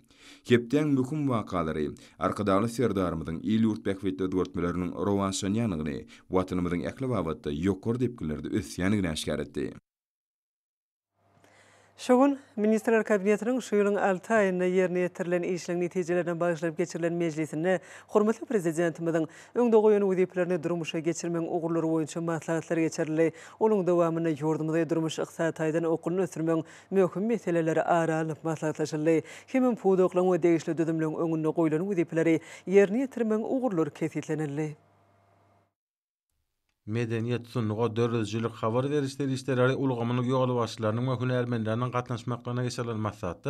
möhüm wakalary arkadaly serdarymyzyň il ýurt bäkwet Edward Millerniň Rowan Sanyanyny watanymyzyň ähli wagtda ýokur diýip gülerdi ösýanyny näşgär etdi. Şogun, Ministerler Kabinetinin şu yılın 6 ayına yerine yetirilen işlerin neticelerine bağışlayıp geçirilen meclisine, Hormatlı Prezidentimizin ön doğu yönü durmuşa geçirmen oğurları oyuncu matlağıtları geçerliliği, onun devamına yordumda durmuş ıqsa taydan okulun ötürmen mühküm meseleleri ara alıp matlağıtlaşırlığı, kimin pudoklan ve değişli dödümlün önünü oğurları yerine yetirmen oğurları kesitlenirliği. Medeniýet we synag derwazjylyk habar derişleri işleri ulgamyny güýläp başlanýan maglumatlaryň gatnaşmak wagty salmalysat.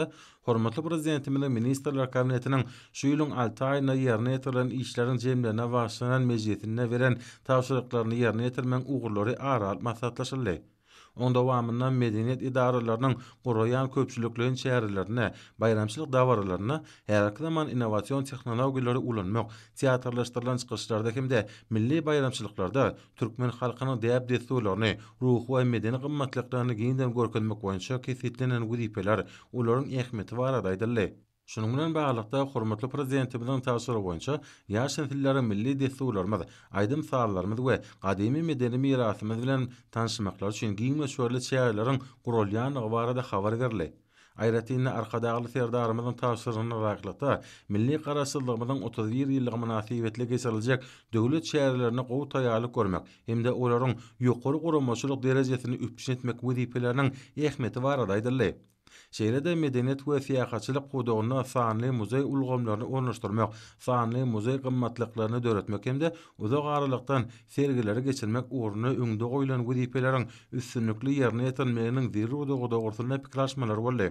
Hormatly Prezidentimiz we ministrlaryň kabinetiniň şu ýylyň altynji ýerine edilen işleriniň jemlene wagtyna wagtlanan meýilnetine beren täwsiýetlerini ýerine ýetirmek üçin ara alyp maslahatlaşalyň. On dawamyna medeniýet quroyan gurulýan köpçülükli şäherlerini, bayramçylyk dawarlaryny, zaman inovasyon tehnologiýalary ulanmak, teatrlaşdyrylan çykyşlarda hemde milli bayramçylyklarda türkmen halkynyň diýip destulary, ruhy we medeni gymmatlyklaryny giyinden görkezmek üçin şäherlerde ulanyp, ulanyň ähmiýeti Şunun bilen baglykda hormatly prezidentimiziň täsiri boýunça ýaş tillere milli desturlar mazda aýdym saýlarymyz we gadymy medeni mirasymyz bilen tanışmaklar üçin giň meşhurly şäherlerin gurulýan ýa habar berdi. Aýratyny arkadaky ferdarymyzyň täsirine baglykda milli garaşsyzlygymyzyň 31 ýyllygy munasibetle geçiriljek döwlet şäherlerini gowy taýýarlyk görmek hem de olaryň ýokary gurulmaçylyk derejesini üpjetmek wezipleriniň ähmiýeti barada Şeýlede medeniýet we syýahatçylyk gudugyna sanly muzey ulgamlaryny ornaşdyrmak, sanly muzey gymmatlyklaryny döretmek hemde uzak aralykdan sergileri geçirmek ugruny öňde goýulan wezipeleriň üstünlükli ýerine ýetirmeginiň zerur gudugyda ortalyna pikirleşmeler boldy.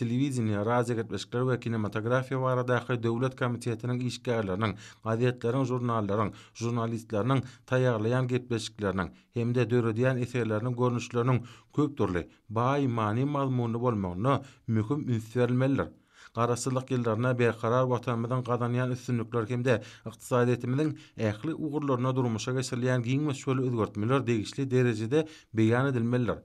Televizion razy gatnaşyklar we kinematografiýa barada hyýy döwlet komitetiniň işgärleriniň, gazetleriniň, jurnallaryň, jurnalistleriniň taýýarlaýan gatnaşyklarynyň hemde döredýän eserleriniň görnüşleriniň kök törli bay mani mazmunu bolmagyna mümkin ünsermeller. Qarasylyk ýyllaryna beýkarar watanmydan gadanyan üstünlikler kimde ykdysadyýetimiň ähli ugurlaryna durmuşa geçirilýän giň meşhur özgörtmeler degişli derejede beýan edilmeler.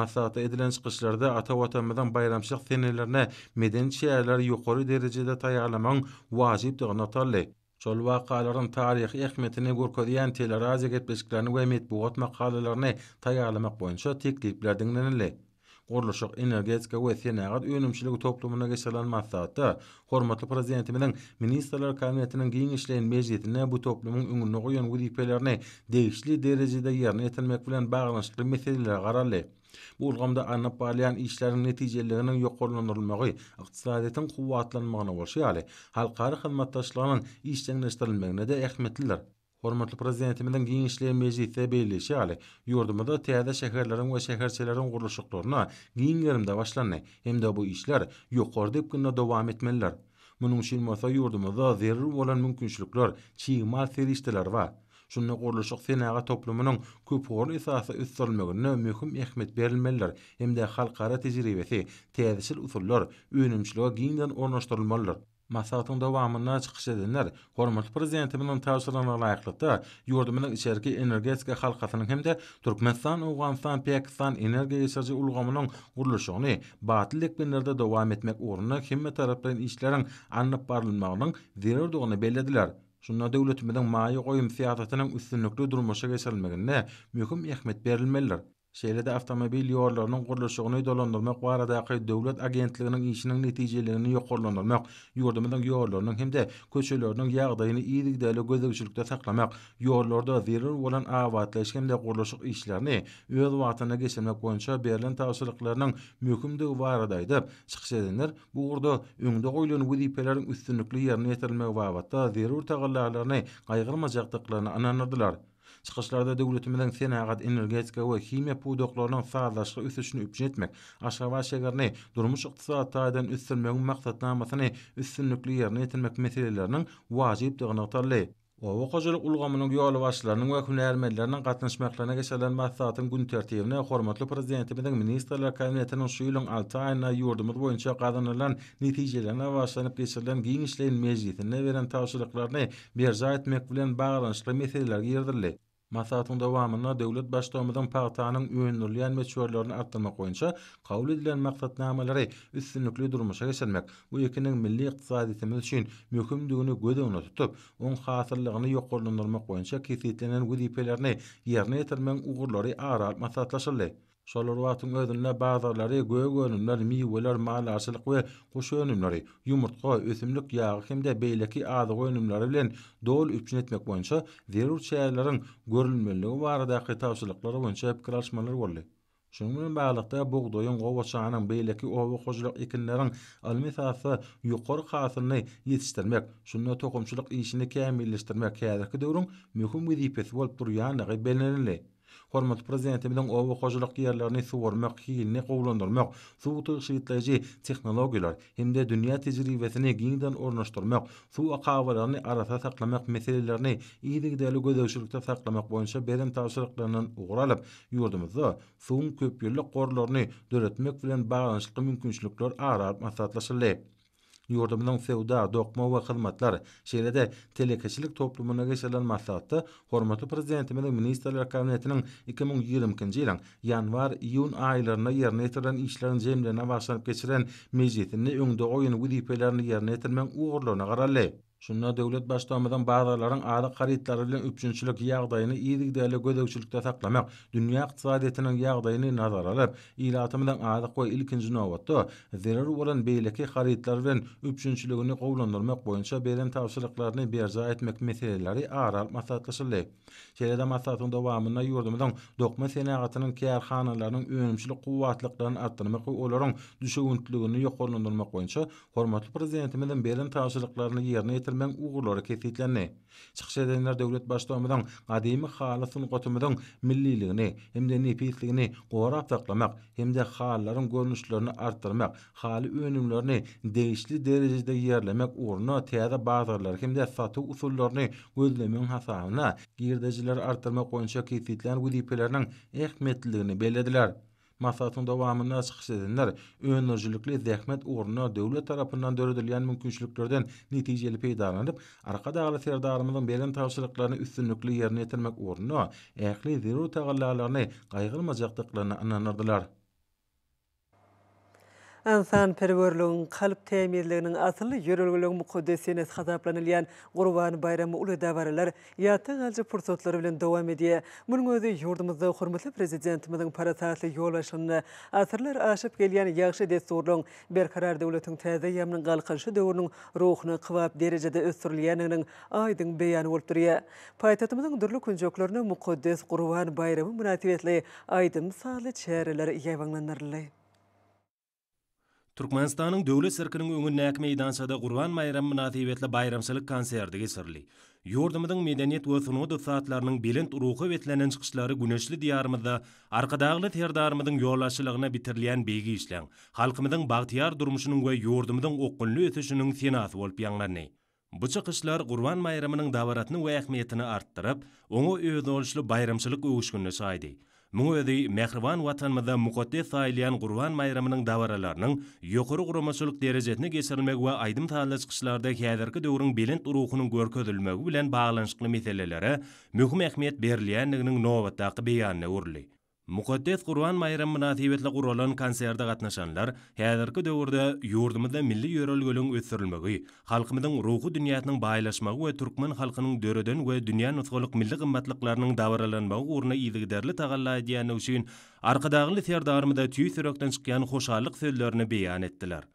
Masahatda edilen çıkışlarda ata vatanmadan bayramşıq senelerine meden çiyerleri yukarı derecede tayarlamang vazib dağına tarlay. Çol vakaların tarihi ehmetini gurkodiyan telerazi getbeşiklerini ve metbuat makalalarını tayarlamak boyunca teklifler dinlenili. Gorluşuq energetika ve senagat önümçilik toplumuna geçirilen mazsatı, hormatlı prezidentimizin ministerler kabinetinin giyin işleyen bu toplumun ünlünü uyan vudipelerini değişli derecede yerine etinmek bilen bağlanışlı meseleler kararlı. Bu ulgamda anap balyan işlerin neticelerinin yokorlanırılmağı, iqtisadiyatın kuvvatlanmağına ulaşı ali, halkari xidmattaşlarının işlenleştirilmeğine de ehmetliler. Hormatly prezidentimizden giň işleýän mejlisde beýleşi ýaly, ýurdumyzda täze şäherleriň we şäherçeleriň gurulşyklaryna giň ýerimde başlandy. Hemde bu işler ýokary diýip günde dowam etmeliler. Munun üçin mesele ýurdumyzda zerur bolan mümkinçilikler, çiğ mal serişdiler we şunu gurulýan senaga toplumunun köp gurulýan esasy üstünmäge nämüküm ýa-kmyt berilmeler, emde halkara täsiriweti täsirli usullar önümçiloga ginden ornaşdyrylmalydyr. Masahatda bu amanyň çykşydyndyr. Hormat Prezidenti bilen täsirlenmeli laýyklygyda ýurdumyň içerki energetika halkatynyň hem-de Türkmenistan-Awganistan-Pakistan energiýa şertiniň ulgamynyň gurulşygyny batlyk bilen dowam etmek ornuny kimme taraflaryň işlerini anlap barlymagyny zerurdygyny Şunda dövlətimizin maya qoyum siyasətinin üstünlüklü durmuşa geçirilməgin nə mühüm əhmət verilməlidir. Şeýle-de awtomobil ýollarynyň gurulşygyny dolandyrmak barada aýdy döwlet agentliginiň işiniň netijelerini ýokarlandyrmak, ýurdumyň ýollarynyň hem-de köçelerini ýagdaýyny ýerigdäle gözegçilikde saklamak, ýollarda zerur bolan awatlaşyk hem-de gurulşyk işlerini öz wagtyna geçirmek boýunça berilen täsirliklerini mümkindir bu barada Çykyş edenler bu urda öňde goýulan wizipeleriň üstünlikli ýerine ýetirilmegi wagtda zerur tagallaryny gaýgyrmajaklyklaryny ananardylar. Çıkışlarda devletimizden senagat energetika we kimya pudoklarının fazlaşığı üstüne üçün etmek. Aşağıda şeyler Durmuş iktisat tayden üstünmek maksatına mesela üstün nükleer ne etmek meselelerinin vacip dığınıtlı. O wakajylyk ulgamynyň ýaly başlarynyň we hünärmenleriniň gatnaşmaklaryna geçilen maslahatyň gün tertibine hormatly prezidentimiziň ministrler kabinetiniň şu ýylyň 6 aýyna ýurdumyz boýunça gazanylan netijelerine başlanyp geçilen giňişleýen meclisine beren taýsyrlyklaryny berzaýetmek bilen baglanyşly meselelere ýerdirilýär. Masatın devamında devlet başlamadan partanın ünlülüyen meçhörlerini arttırmak oyunca kabul edilen maksatnameleri üstünlüklü durmuşa geçirmek bu ikinin milli iqtisadiyatimiz için mühümdüğünü göde ona tutup on hasırlığını yokorlandırmak oyunca kesitlenen gudipelerini yerine yetirmen uğurları ara Şolar wagtyň özünde bazarlary, göýgö önümler, miweler, mal arsylyk we guş önümleri, ýumurtga, ösümlik ýağı hemde beýleki azyk önümleri bilen dol üçin etmek boýunça zerur çäýerleriň görülmeligi barada hitaýçylyklary boýunça pikirleşmeler boldy. Şunun bilen baglykda bugdoýun gowaçanyň beýleki owa hojlyk ekinleriň almy sahasy ýokary hasyny ýetişdirmek, şunda tokumçylyk işini kämilleşdirmek käzirki durum möhüm wezipesi bolup durýanyny belgilenýär. Hormat prezidentimizden owa hojulyk yerlerini suwarmak, hilni qowlandyrmak, suw tutyşytlaýjy tehnologiýalar hemde dünýä tejribesini giňden ornaşdyrmak, suw aqawalaryny arasa saklamak meselelerini ýigdeli gözegçilikde saklamak boýunça berem täsirliklerinden ugralyp ýurdymyzda suw köp ýyllyk gorlaryny döretmek bilen baglanyşly mümkinçilikler aralaşdyrylýar. Yurdumdan feuda, dokma va xizmatlar, şeýlede telekeçilik toplumyna geçilen maslahatda hormatly prezidentimiz ministrler kabinetiniň 2020-nji ýylyň ýanwar-iýun aýlaryna ýerine ýetiren işleriň jemlerine başlanyp geçiren mejetimni öňde oýun wüdiýpelerini ýerine ýetirmek ugurlygyna garaly. Şunda Döwlet başlamadan meden baýraklaryň aýry-karytlary bilen 3-nji ýagdaýyny iňlik derejeli gödäklikleri dünýä nazar alyp, ilatymyň aýry-koy ilkinji niwody. Zerur bolan belli kärýetleriň 3-njiligini gowunlandyrmak boýunça beren täwsiýetlerini berza etmek meseleleri aral maslahatlylyk. Şeýle de maslahatymyň dowamyna yurdumyň dokma senagatynyň kärhanalarynyň önümçilik güýçliklerni artdyrmagy we olaryň düşügünçüligini ýok etdirmek boýunça hormatly Prezidentimden beren täwsiýetlerini ýerine getirmen uğurlara kesitlenne. Çıxış edenler devlet başlamadan qadimi xalasın qotumadan milliliğini hem de nefisliğini qora saklamak hem de xalların görünüşlerini arttırmak xali önümlerini değişli derecede yerlemek uğruna teyada bazarlar hem de satı usullarını gözlemin hasabına girdeciler arttırmak qoyunca kesitlen vizipelerinin ehmetliliğini masalatın dovamına çıxış edinlər, önerjilikli dəkmət uğruna dövlət tarafından dörüdürlən mümkünçülüklərdən nitijəli peydarlanıb, arqa dağlı belin belən tavsiliklərini üstünlüklü yerini etirmək uğruna, əkli zirur təqallarlarını qayqılmacaqdıqlarını anlanırdılar. Ansan perwerlüğün kalp temirliğinin asıl yörülgülüğün bu kudesiyeniz hazaplanılayan Gurvan Bayramı ulu davarlar yatın alcı pırsatları bilen doğam ediyye. Mürn gözü yurdumuzda hürmetli prezidentimizin parasaslı yol aşınını asırlar aşıp geliyen yakşı desturluğun berkarar devletin tazı yamının kalkışı devurluğun ruhunu kıvap derecede östürlüyeninin aydın beyanı olup duruyye. Paytatımızın dürlü Bayramı münatibetli aydın sağlı Türkmenistanyň döwlet sirkiniň öňü näk meýdansada Gurban mayram münasibetli bayramçylyk konserti geçirildi. Yurdumyzyň medeniýet we sunuw bilint ruhy vetlənin çykyşlary güneşli diýarymyzda arkadaglı terdarymyzyň ýorlaşylygyna bitirilýän beýgi işleň. Halkymyzyň bagtyar durmuşynyň we yurdumyzyň okunlu ýetişiniň senat bolup ýaňlanýy. Bu çykyşlar Gurban bayramynyň dawaratyny we ähmiýetini artdyryp, öňe öýdolşly bayramçylyk öwüşgünli saýdy. Müwedi Mehrwan watanmyda muqaddes aýlyan Gurban bayramynyň dawaralarynyň ýokary gurumaçylyk derejesini geçirmek we aýdym taýlar çykyşlarda häzirki döwrüň belent uruhunyň görkezilmegi bilen baglanşykly meselelere möhüm ähmiýet berilýändigini nowatdaky beýanyna urli. Mukaddes Qur'an Mayram münasibetle kurulan konserde gatnaşanlar, häzirki döwürde ýurdumyzda milli ýörelgölüň ösdürilmegi, halkymyzyň ruhy dünýäsiniň baýlaşmagy we türkmen halkynyň döreden we dünýä nutgalyk milli gymmatlyklarynyň dawralanmagy urna ýyzyk derli tagallaý diýen üçin arkadaşly serdarmyda tüý sürekden çykýan hoşallyk söýlerini beýan etdiler.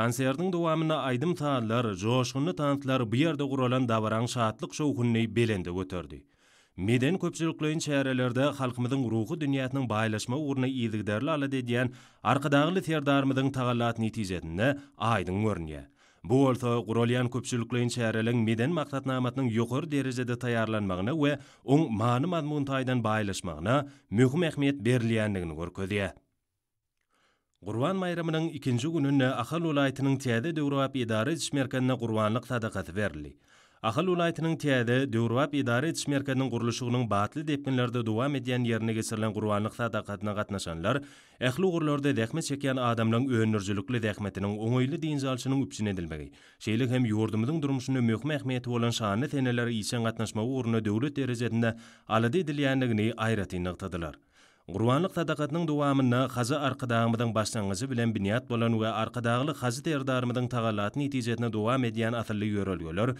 Konsertiň dowamyna aýdym taýlar, joşgunly tanıtlar bu ýerde gurulan dawaraň şahatlyk şowuny belende öterdi. Meden köpçülüklüğün çeyrelerde halkımızın ruhu dünyatının baylaşma uğruna iyilikderli ala dediyen arka dağlı tiyerdarımızın tağallat neticetinde aydın görünye. Bu olta Gurolyan köpçülüklüğün çeyrelerin meden maktatnamatının yukur derecede tayarlanmağına ve on manı mazmun taydan baylaşmağına mühüm ehmiyet berliyenliğini görküldüye. Gurvan Mayramı'nın ikinci gününün ahal olaytının tiyade dörü ap idari zişmerkenine gurvanlıq tadaqatı verliy. Ahal ulaytinin tiyade Döwrwap idare etiş merkezinin gurulyşygynyň batly depinlerde dowam edýän ýerine geçirilen gurbanlyk sadakatyna gatnaşanlar, ähli gurlarda dähme çekýän adamlaryň öňürjülikli dähmetiniň oňaýly diňe alşynyň üpjin edilmegi. Şeýle hem ýurdumyň durmuşyny möhüm ähmiýeti bolan şahany tenelere ýeňe gatnaşmagy ornuna döwlet derejesinde alady edilýändigini aýratyn nagtadylar. Gurwanlyk tadaqatnyň dowamyna haza arkadaýmyň başlangyjy bilen biniat bolan we arkadaýly haza derdarmyň tagallaty netijesinde dowam edýän asly ýörel ýollar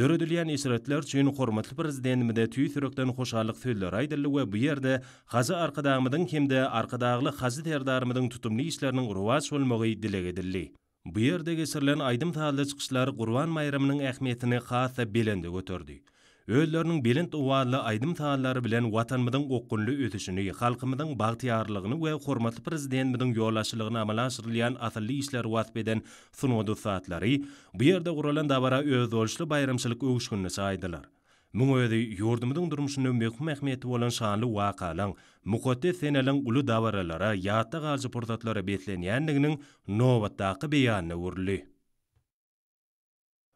döredilýän isretler üçin hormatly prezidentimizde tüýsürekden hoşallyk söýler aýdyldy we bu ýerde haza arkadaýmyň hemde arkadaýly haza derdarmyň tutumly işleriniň rowaz bolmagy dilek edildi. Bu ýerdeki sirlen aýdym taýdan çykyşlary Gurban bayramynyň ähmiýetini hasa bilendi götürdi. Öýlerini bilint uwarly aydım taalları bilen watanmydyň okunly ötüşini, halkymydyň bagtyarlygyny we hormatly prezidentmydyň ýolaşylygyny amala aşyrylýan atly işler wagt beden sunudy bu ýerde gurulan dawara öz bayramçılık bayramçylyk öwüşgünini saýdylar. Muňa ýerde ýurdumydyň durmuşyny möhüm ähmiýeti bolan şanly wakalyň mukaddes senelin uly dawaralara ýatda galjy portatlara betlenýändigini nowatdaky beýanyna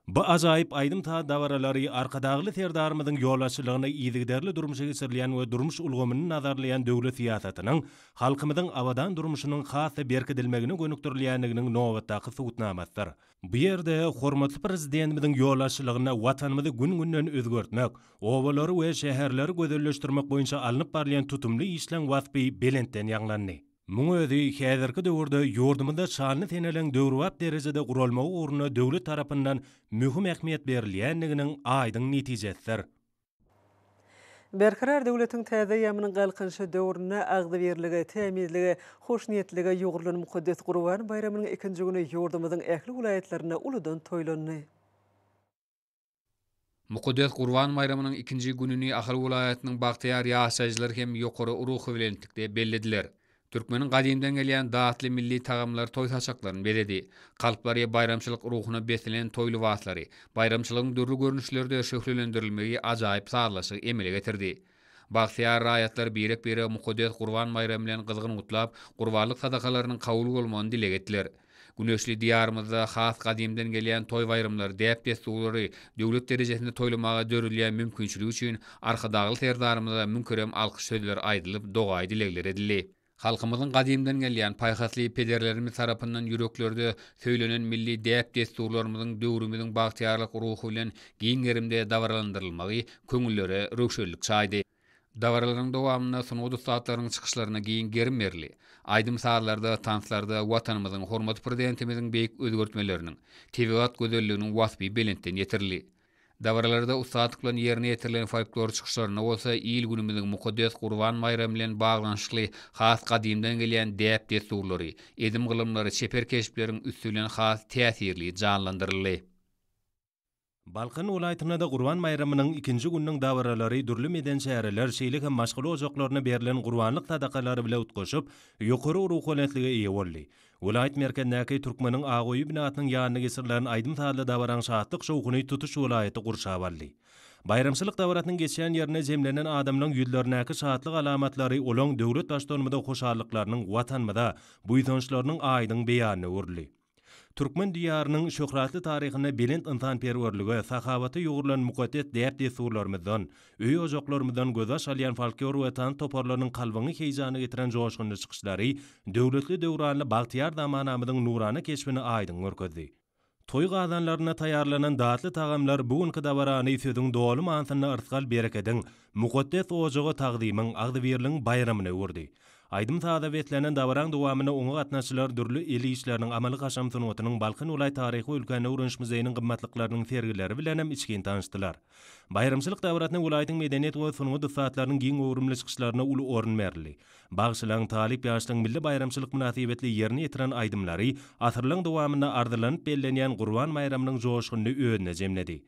Bu azayip aydım ta davaraları arkadağlı terdarmadın yolaşılığına iyidigderli durmuşa gisirliyan ve durmuş ulgumunu nazarlayan dövlü siyasatının halkımızın avadan durmuşunun khasa berkidilmegini gönüktürliyanigini novata kısı utnamastır. Bu yerde hormatlı prezidentimizin yolaşılığına vatanımızı gün günnön özgörtmek, ovaları ve şeherleri gözüllüştürmek boyunca alınıp barlayan tutumlu işlən vasbi belentten yanlanlı. Muň özü häzirki döwürde ýurdumynda çanly tenelen döwürwap derejede gurulmagy ugruna döwlet tarapyndan möhüm ähmiýet berilýändiginiň aýdyň netijesidir. Berkirar devletin tada yaminin qalqinshi dourini agdivirligi, temidligi, xoşniyetligi yugurlun mukuddet guruvan bayraminin ikinji günü yurdumizin ehli ulayetlarini uludun toylunni. Mukuddet Qurban bayramının ikinci gününü Ahal vilayatının Baghtiyar Yaşajlar hem yokarı uruhu vilentikde Türkmenin qadimdən gelen daatli milli tagamlar toy saçaqlarını beledi. Qalplari bayramçılıq ruhuna betilen toylu vaatları, bayramçılığın dürlü görünüşlərdə şəhrləndirilməyi acayip sağlaşıq emələ getirdi. Baxtiyar rayatlar birək birə müqədət qurvan mayramlən qızğın utlab, qurvarlıq sadaqalarının qavul qolmanı dilə getilər. Güneşli diyarımızda xas qadimdən gələn toy bayramlar dəyəb destuları dövlət dərəcəsində toylamağa dörülən mümkünçülü üçün arxı dağlı tərdarımızda münkürəm alqış sözlər aydılıb doğa edilir. Halkımızın gadimden gelyen paýhasly pederlerimi tarapyndan ýüreklerde söýlenen milli däp desturlarymyzyň döwrümiziň bagtyarlyk ruhy bilen giň gerimde dawralandyrylmagy köňüllere rökşellik çaýdy. Dawralaryň dowamyna sunuwdy saatlaryň çykyşlaryna giň gerim berli. Aýdym saarlarda, tanslarda watanymyzyň hormat prezidentimiziň beýik özgörtmeleriniň tebiat gözelliginiň wasby belentden ýetirli. Davralarda ustatıklan yerine ýetirilen folklor çıkışlarına bolsa il günümüzün mukaddes qurvan mayramlen bilen khas kadimden gadymdan gelýän de surları, edim kılımları çeper keşiflerin üstüylen khas teatirli, canlandırlı. Balkan olaytına da kurban mayramının ikinji gününün davraları, dürlü meden şehriler, şeylik hem maşkılı ocaklarına berilen qurbanlyk tadakaları bilen utgaşyp ýokary uru Vilayet merkezindeki Türkmenin Ağoy binatynyň yanına gesirlerin aydın tarzda davaran şahatlyk şovkunu tutuş vilayeti kurşa varlı. Bayramçılık davaratının geçen yerine zemlenen adamların yüzlerindeki şahatlık alamatları olan devlet baştanımı da hoşarlıklarının vatanımı bu yüzyılışlarının aydın beyanı Türkmen diýarynyň şöhratly taryhyny bilen intan perwerligi, sahabaty ýogurlan muqaddeset diýip teswirler Öý-ojoklardan göz aş alyan we tan toparlarynyň galbyny heýjan getiren jawahşynda çykyşlary döwletli döwranly Bagtyýar dämanamyň nurany keşbini aýdyň örkürdi. Toy gaýdanlaryna taýarlanan daatli taýamlar bu günki döwriň ýöwün dowamyna artgal beräk edin. Muqaddes tagdimin agdivirlin agdiberliň bayramyny Aydym taada betlenen davaran dowamyny oňa gatnaşylar dürli eli işläriniň amaly gaşam synowatynyň Balkan ulai taryhy ölkäni urunş muzeýiniň gymmatlyklarynyň tergileri bilen hem içgin tanıştylar. Bayramçylyk daýratyny ulaiň medeniýet we synowat dysatlaryny giň öwrümli çykyşlaryna uly oryn merli. Bagşylan talip ýaşlyk milli bayramçylyk münasibetli ýerini ýetiren aydymlary, asyrlyň duwamyna ardylanyp bellenýän Gurban bayramynyň joşgunyny öwünde jemledi.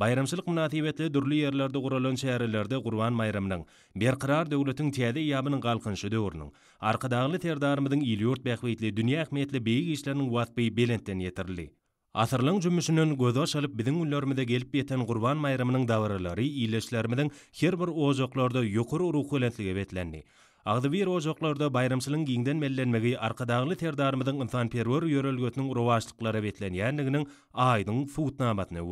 Bayramçylyk münasibetli durly yerlerde gurulan şäherlerde Qurban bayramynyň berqarar döwletiň täze ýabynyň galkynşy döwrüniň arkadaky terdarmydyň ýurt bäxwetli dünýä ähmiýetli beýik işleriniň wagtby bilenden ýetirli. Asyrlyň jümmüşinden gözä şalyp biziň ullarymyzda gelip ýeten Qurban bayramynyň dawrlary, ýylaşlarymyň her bir ozoqlarda ýokur uruk hölätlige betlenli. Agdy bir ozoqlarda bayramçylyň giňden mellenmegi arkadaky terdarmydyň insanperwer ýörelgötiniň rowaşlyklara betlenýändigini aýdyň futnamatyna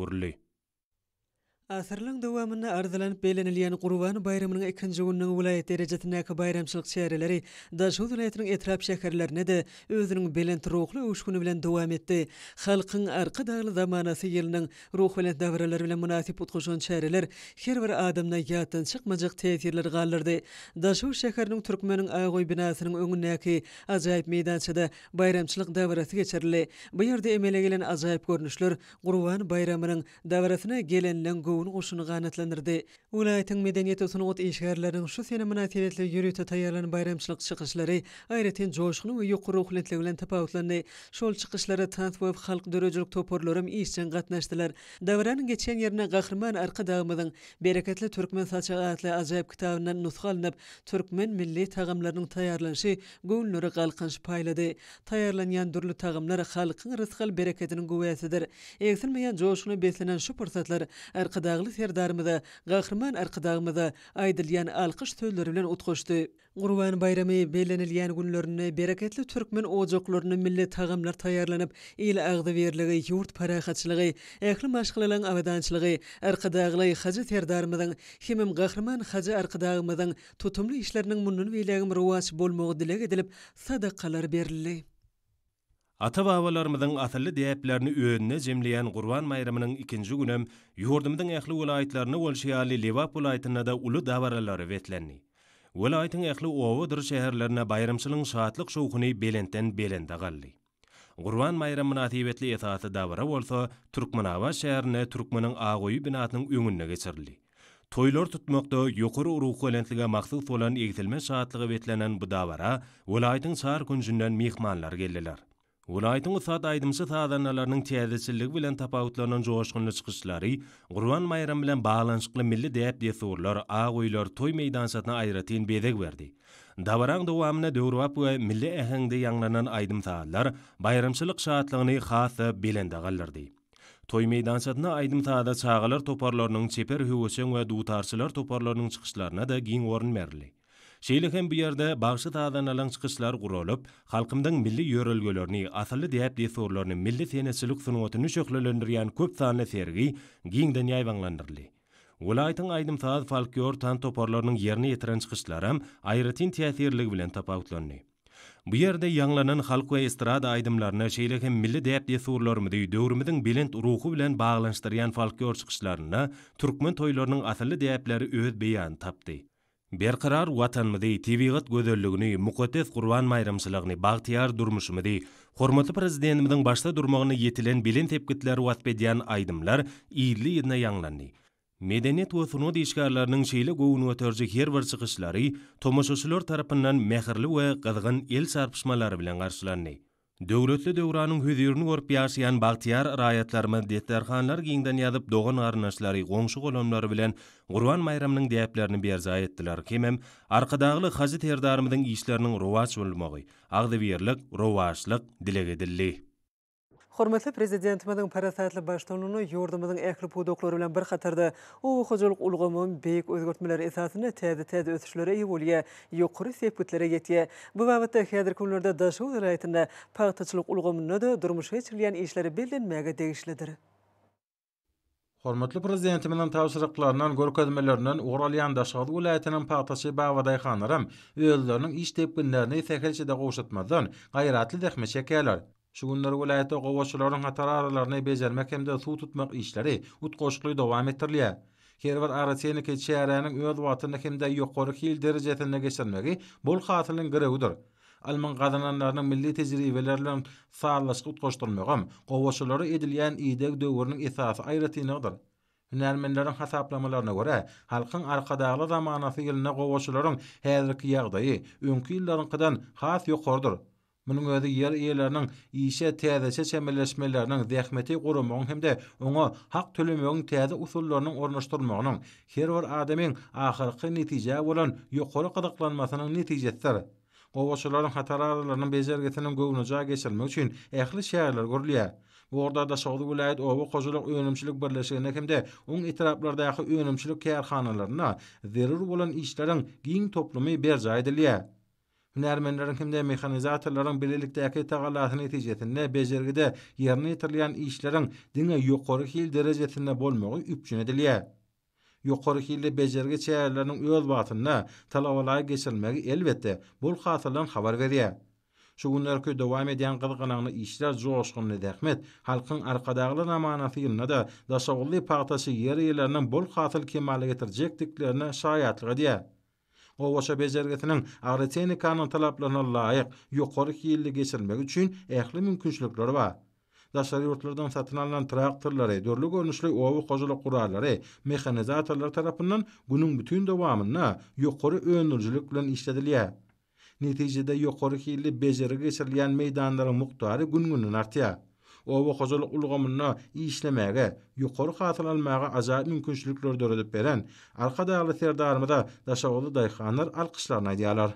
Asırlyň dowamyny arzalan belenilýän Gurban bayramynyň 2-nji günüň vilayet derejesindäki bayramçylyk çäreleri Daşgul vilayatynyň etrap şäherlerine de özüniň belen rohly öşgüni bilen dowam etdi. Halkyň arka daýly zamanasy ýylynyň ruh bilen döwürler bilen munasip utgyşan çäreler her bir adamna ýatyn çykmajak täsirler galdyrdy. Daşgul şäheriniň türkmeniň aýgoy binasynyň öňündäki ajaýyp meýdançada bayramçylyk döwresi geçirildi. Bu ýerde emele gelen ajaýyp görnüşler Gurban bayramynyň döwresine gelenlen gowun goşuny gaýnatlandyrdy. Ulaýatyň medeniýet usunugut işgärleriniň şu sene münasibetli ýürüýte taýýarlanan bayramçylyk çykyşlary aýratyn joşgyny we ýokary ruhlantlyk bilen tapawutlandy. Şol çykyşlara transport halk döreçlik toparlarym hem gatnaşdylar. Dawranyň geçen ýerine gahrman arka dağmyň berekatly türkmen saçagatly ajaýyp kitabynyň nusgalanyp türkmen milli tagamlarynyň taýýarlanyşy gowunlary galkynç paýlady. Taýýarlanýan dürli tagamlar halkyň rysgal berekatynyň gowyatydyr. Eksilmeýän joşgyny beslenen şu fursatlar arka arkadaglı serdarmyda, gahrman arkadagmyda aydylýan alkyş sözleri bilen utgaşdy. Gurban bayramy belenilýän günlerini bereketli türkmen ojoklaryny milli tagamlar taýýarlanyp, el agdy berligi, ýurt parahatçylygy, ähli maşgylylygyň awadançylygy, arkadagly hajy serdarmydyň, himim gahrman hajy arkadagmydyň tutumly işleriniň munnyny beýlegim rowaç bolmagy dilek edilip, sadakalar berildi. Ata babalarymyzyň atly diýeplerini öwünne jemleýän Gurban maýramynyň ikinji günüm ýurdumyň ähli welaýetlerini Wolşyaly levap aýtynda da uly davaraları wetlenýär. Welaýetiň ähli owa dur şäherlerine bayramçylyk şatlyk şowuny belenden belende galdy. Gurban maýramy münasibetli ýetahaty dawra bolsa, Türkmenawa şäherine Türkmeniň agoyy binatynyň öňünde geçirildi. Toylar tutmakda yokur uruqo lentliga maksul folan egzilme saatliga vetlenen bu davara, olaytyn saar kuncundan mihmanlar gellilar. Ulaýtyň saat aýdymsy taýdanalarynyň täzeçilik bilen tapawutlanan joşgunly çykyşlary, Gurban bayramy bilen baglanşykly milli däp diýsurlar, aý uýlar toý meýdansatyna aýratyn bezek berdi. Dawaraň dowamyna döwrap milli ähengde ýanglanan aýdym taýlar bayramçylyk şahatlygyny has e bilen dagallardy. Toy meydansatına aydım taada çağalar toparlarının çeper hüvüsün we duutarsılar toparlarının çykyşlaryna da giň oran merli. Şeýle hem bu ýerde bagşy taýdan alan çykyşlar gurulup, halkymyň milli ýörelgelerini, asly diýip sorlaryny milli senesilik synowatyny şöhlelendirýän köp sanly sergi giň dünýä ýaýlandyrly. Wilaýatyň aýdym taýdan folklor tan toparlarynyň ýerine ýetiren çykyşlar hem aýratyn täsirlik bilen tapawutlandy. Bu ýerde ýanglanan halk we estrada aýdymlaryny şeýle hem milli diýip sorlaryny diýip döwrümiň bilen ruhy bilen baglanşdyrýan folklor çykyşlaryny türkmen toýlarynyň asly diýipleri öz beýan tapdy. Berqarar qarar watanmydy gat gödelligini muqaddes Qurban bayramçylygyny bagtiyar durmuşymydy. Hormatly prezidentimiziň başda durmagyny ýetilen bilen tepkitler watpedian aýdymlar iýerli ýerine ýanglandy. Medeniýet we sunu diýişgärläriniň şeýle gowuny öterjek her bir çykyşlary tomoşçylar tarapyndan mehirli we gadgan el sarpyşmalary bilen garşylandy. Döwletli döwranyň hüzürini görüp ýaşaýan bagtiýar raýatlaryma detler hanlar giňden ýazyp dogan garnaşlary goňşy golamlar bilen Gurban bayramynyň däplerini berzaý etdiler. Kimem arkadaýly Hazy Terdarymyň işleriniň rowaç bolmagy, agdybirlik, rowaçlyk dilegedilli. Hormatly prezidentimiziň parasatly başlanyny ýurdumyzyň ähli pudoklary bilen bir hatarda o hojalyk ulgamyň beýik özgörtmeler esasyny täze täze ösüşlere ýol ýa ýokary sepetlere ýetýe. Bu wagtda häzirki günlerde daşyl raýatynda paýtaçlyk ulgamyny da durmuş geçirilýän işleri bildirmäge degişlidir. Hormatly prezidentimiziň tawsyrlyklarynyň görkezmelerinden Uralyan daşgaly welaýatynyň paýtaçy Bawaday ýöldörünün ýöldürniň iş tepkinlerini täkelçede gowşatmazdan gaýratly dehme çekýärler. Şu günler vilayete gowaşlaryň hatar aralaryny bejermek hemde suw tutmak işleri utgoşly dowam etdirilýär. Kerwer Aratsiýany keçäräniň öz wagtynda hemde ýokary hil derejesinde geçirmegi bol hatlyň gerewidir. Alman gazananlarının milli tecrübelerle sağlaşık utkoşturmuyorum. Kovuşuları edilen ideg dövürünün esası ayrıtınıdır. Hünermenlerin hesaplamalarına göre, halkın arkadağlı zamanası yılına kovuşuların herdeki yağdayı, ünkü yılların kıdan has yokordur. Munun öýüdi ýer ýerläriniň işe täzeçe çämelleşmeleriniň zähmeti gurumyň hemde oňa haq tölemegiň täze usullarynyň ornaşdyrmagynyň her bir adamyň ahirki netije bolan ýokary gadaklanmasynyň netijetleri. Owaçylaryň hatalarynyň bejergetini gowunja geçirmek üçin ähli şäherler gurulýar. Bu orda da Sogdu Vilayet Owa Qozuluk Öynümçilik Birleşigine kemde on itiraplardaki öynümçilik kearxanalarına zirur bulan işlerin giyin toplumi berzai diliyye. Nermenlerin kimde mekanizatorların belirlikteki tagalatı neticetinde becergide yerine itirleyen işlerin dine yukarı kil derecetinde bolmogu üpçün ediliye. Yukarı kilde becergi çeyerlerinin öz vatına talavalay geçirmeli elbette bol katılan xabar veriye. Şu günler köy devam ediyen gıdgananlı işler coşkun ne dekmet, halkın arkadağlı namanatı yılına da daşagulli patasi yeri yerlerinin bol katıl kemali getirecektiklerine şayatlı gidiye. o oşa bezergetinin kanan talaplarına layiq yuqori kiyildi geçirmek üçün ehli mümkünçlükler var. Daşarı yurtlardan satın alınan traktörleri, dörlü görünüşlü ovu kocalı kuralları, mekanizatörler tarafından gunun bütün devamına yuqori öndürcülükle işlediliye. Neticede yuqori kiyildi bezergetirliyen meydanların muqtari gün gün gün o bu qozuluk ulgamyna işlemäge ýokary hatyr almaga azat mümkinçilikler döredip beren arka daýaly serdarmyda daşawly daýxanlar alqışlaryna diýerler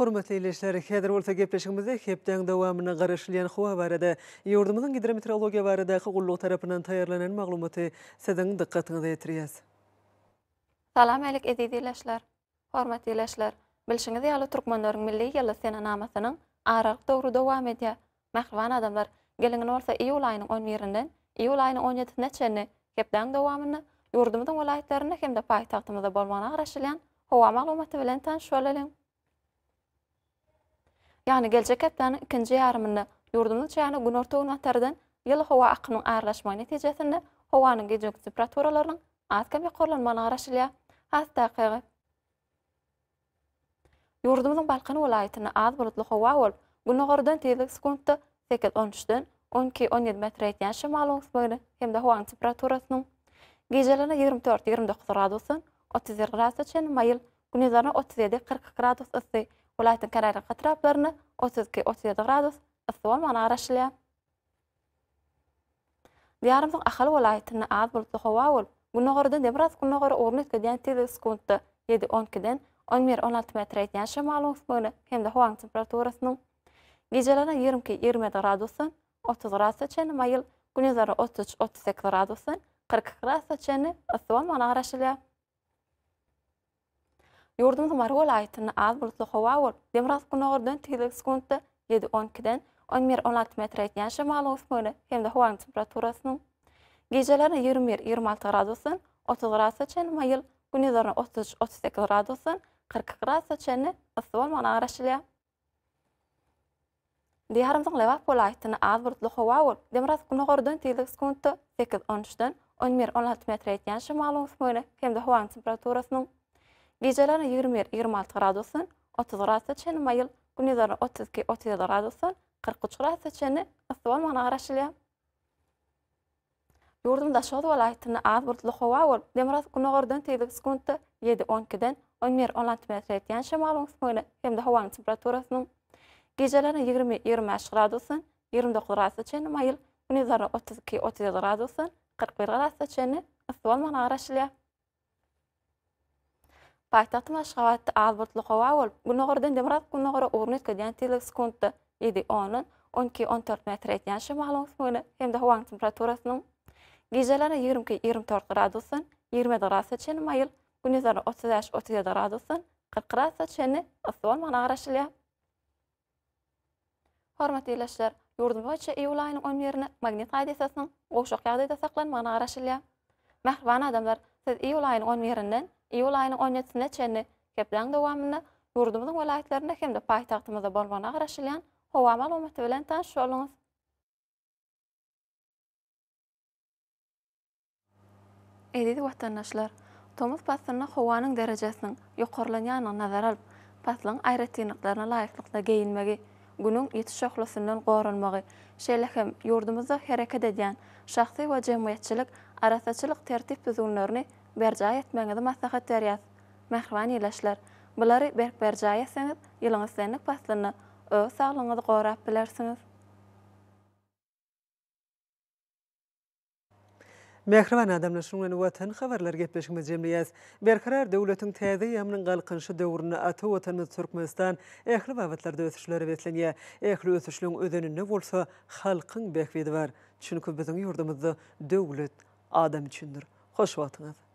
Hormatly eleşler, häzir bolsa gepleşigimizde hepden dowamyny garaşylan howa barada, ýurdumyzyň hidrometeorologiýa barada hukuk tarapynyň taýýarlanan maglumaty sizden diqqatyňyza ýetiriýäs. Salam alek edidi eleşler. Hormatly eleşler, bilşiňizde ýaly Türkmenlaryň milli ýaly senanamasynyň araq dowru dowam edýär. Mahrvan adamlar gelin olsa iyul ayının 11-inden iyul ayının 17-inde çenni hepden devamını yurdumuzun olaytlarını hem de payitahtımızda bolmana araşılayan hova malumatı bilen tanışolalim. Yani gelecek hepden ikinci yarımını yurdumuzun çayını gün orta unatardan yıl hova akının ağırlaşma neticesinde hovanın gecik temperaturalarının azkam yukarlanmana araşılaya hasta qiqi. az Gunu gordan tiyelik sekundta sekel 13 12-17 metra etniyan shimalu ngus bagli, hemda huan temperaturatnum. Gijalana 24-29 radusun, 30-30 grasa mayil 37-40 gradus ısi, ulaitin karayla qatraplarna 30-30 gradus ısi wa mana arashliya. Diyaramzun akhal ulaitinna aad bulbzu huwa awul, gunu gordan debraz gunu gordan debraz gunu gordan urnu 7 urnu 11 16 Gecelere 22 20 derece 30 derece çene mayıl günüzlere 33 38 derece 40 derece çene ısıvan mana araşılıyor. Yurdumuz Marvel ayetinin az bulutlu hava var. demraz günü ordun tihlik sekundu 7-12'den 11-16 metre etniyen şemalı usmuyla hem de havanın temperaturasının. Gecelere 21-26 derece 30 derece çene mayıl 33 38 derece 40 derece çene ısıvan mana araşılıyor. Di haramdan lewa pola aytyna az bir dowa wa wa demrat kuno gordan tilik skontu 8 onchdan 10 mer 16 metr aytyan şu ma'lum usmoyna kemde hawa temperaturasynyň gejelerini 20 26 gradusyn 30 gradusa çen mayl kunidara 30 ki 30 gradusa 43 gradusa çen ıstıwan mana garaşylýa Yurdum da şodowa aytyna az bir dowa wa wa demrat gordan tilik skontu 7 10 kiden 10 mer 16 metr aytyan şu ma'lum usmoyna kemde temperaturasynyň Gecelerin 20-25 gradusun, 29 gradusun çeyni mayıl, nizara 32-37 gradusun, 41 gradusun çeyni, ısı olmağın ağraşılıya. Paytaqtın aşqavatı qova ol, gün demirat urnitka diyan tiylik skundu 7 10 12-14 metri etiyan şi mahalun smoyni, hem de huang temperaturasının. Gecelerin 22-24 gradusun, 20 gradusun çeyni mayıl, gün nizara 33 40 Hormatly ýaşlar, ýurdum boýunça iýul aýynyň magnet ýerine magnit gaýdasynyň goşuk saklanmagyna garaşylýa. Mehrwan adamlar, siz iýul aýynyň 10 ýerinden iýul aýynyň çenli kepden dowamyny ýurdumyň welaýatlaryna hem-de paýtagtymyzda bolmagyna garaşylýan howa maglumaty bilen tanış bolýuňuz. Edi wataňdaşlar, Tomas Pastrna howanyň derejesiniň ýokarlanýanyna nazar alyp, Pastrnyň aýratynyklaryna laýyklykda geýinmegi günün ýetiş ýoklusundan goranmagy, şeýlehem ýurdumyzda hereket edýän şahsy we jemgyýetçilik arasaçylyk tertip düzgünlerini berjaý etmäňizi maslahat berýär. Mähribän ýylaşlar, bulary berk berjaý etseňiz, ýylyňyzdan Mehrewan adamlar şunu we tan habarlar getmeşimiz jemiyaz. Berkarar döwletiň täze ýamynyň galqynşy döwrüne aty watan Türkmenistan ähli wawatlarda ösüşleri beslenýä. Ähli ösüşliň özünini bolsa halkyň bekwedi bar. Çünki biziň ýurdumyzda döwlet adam üçindir. Hoş wagtlar.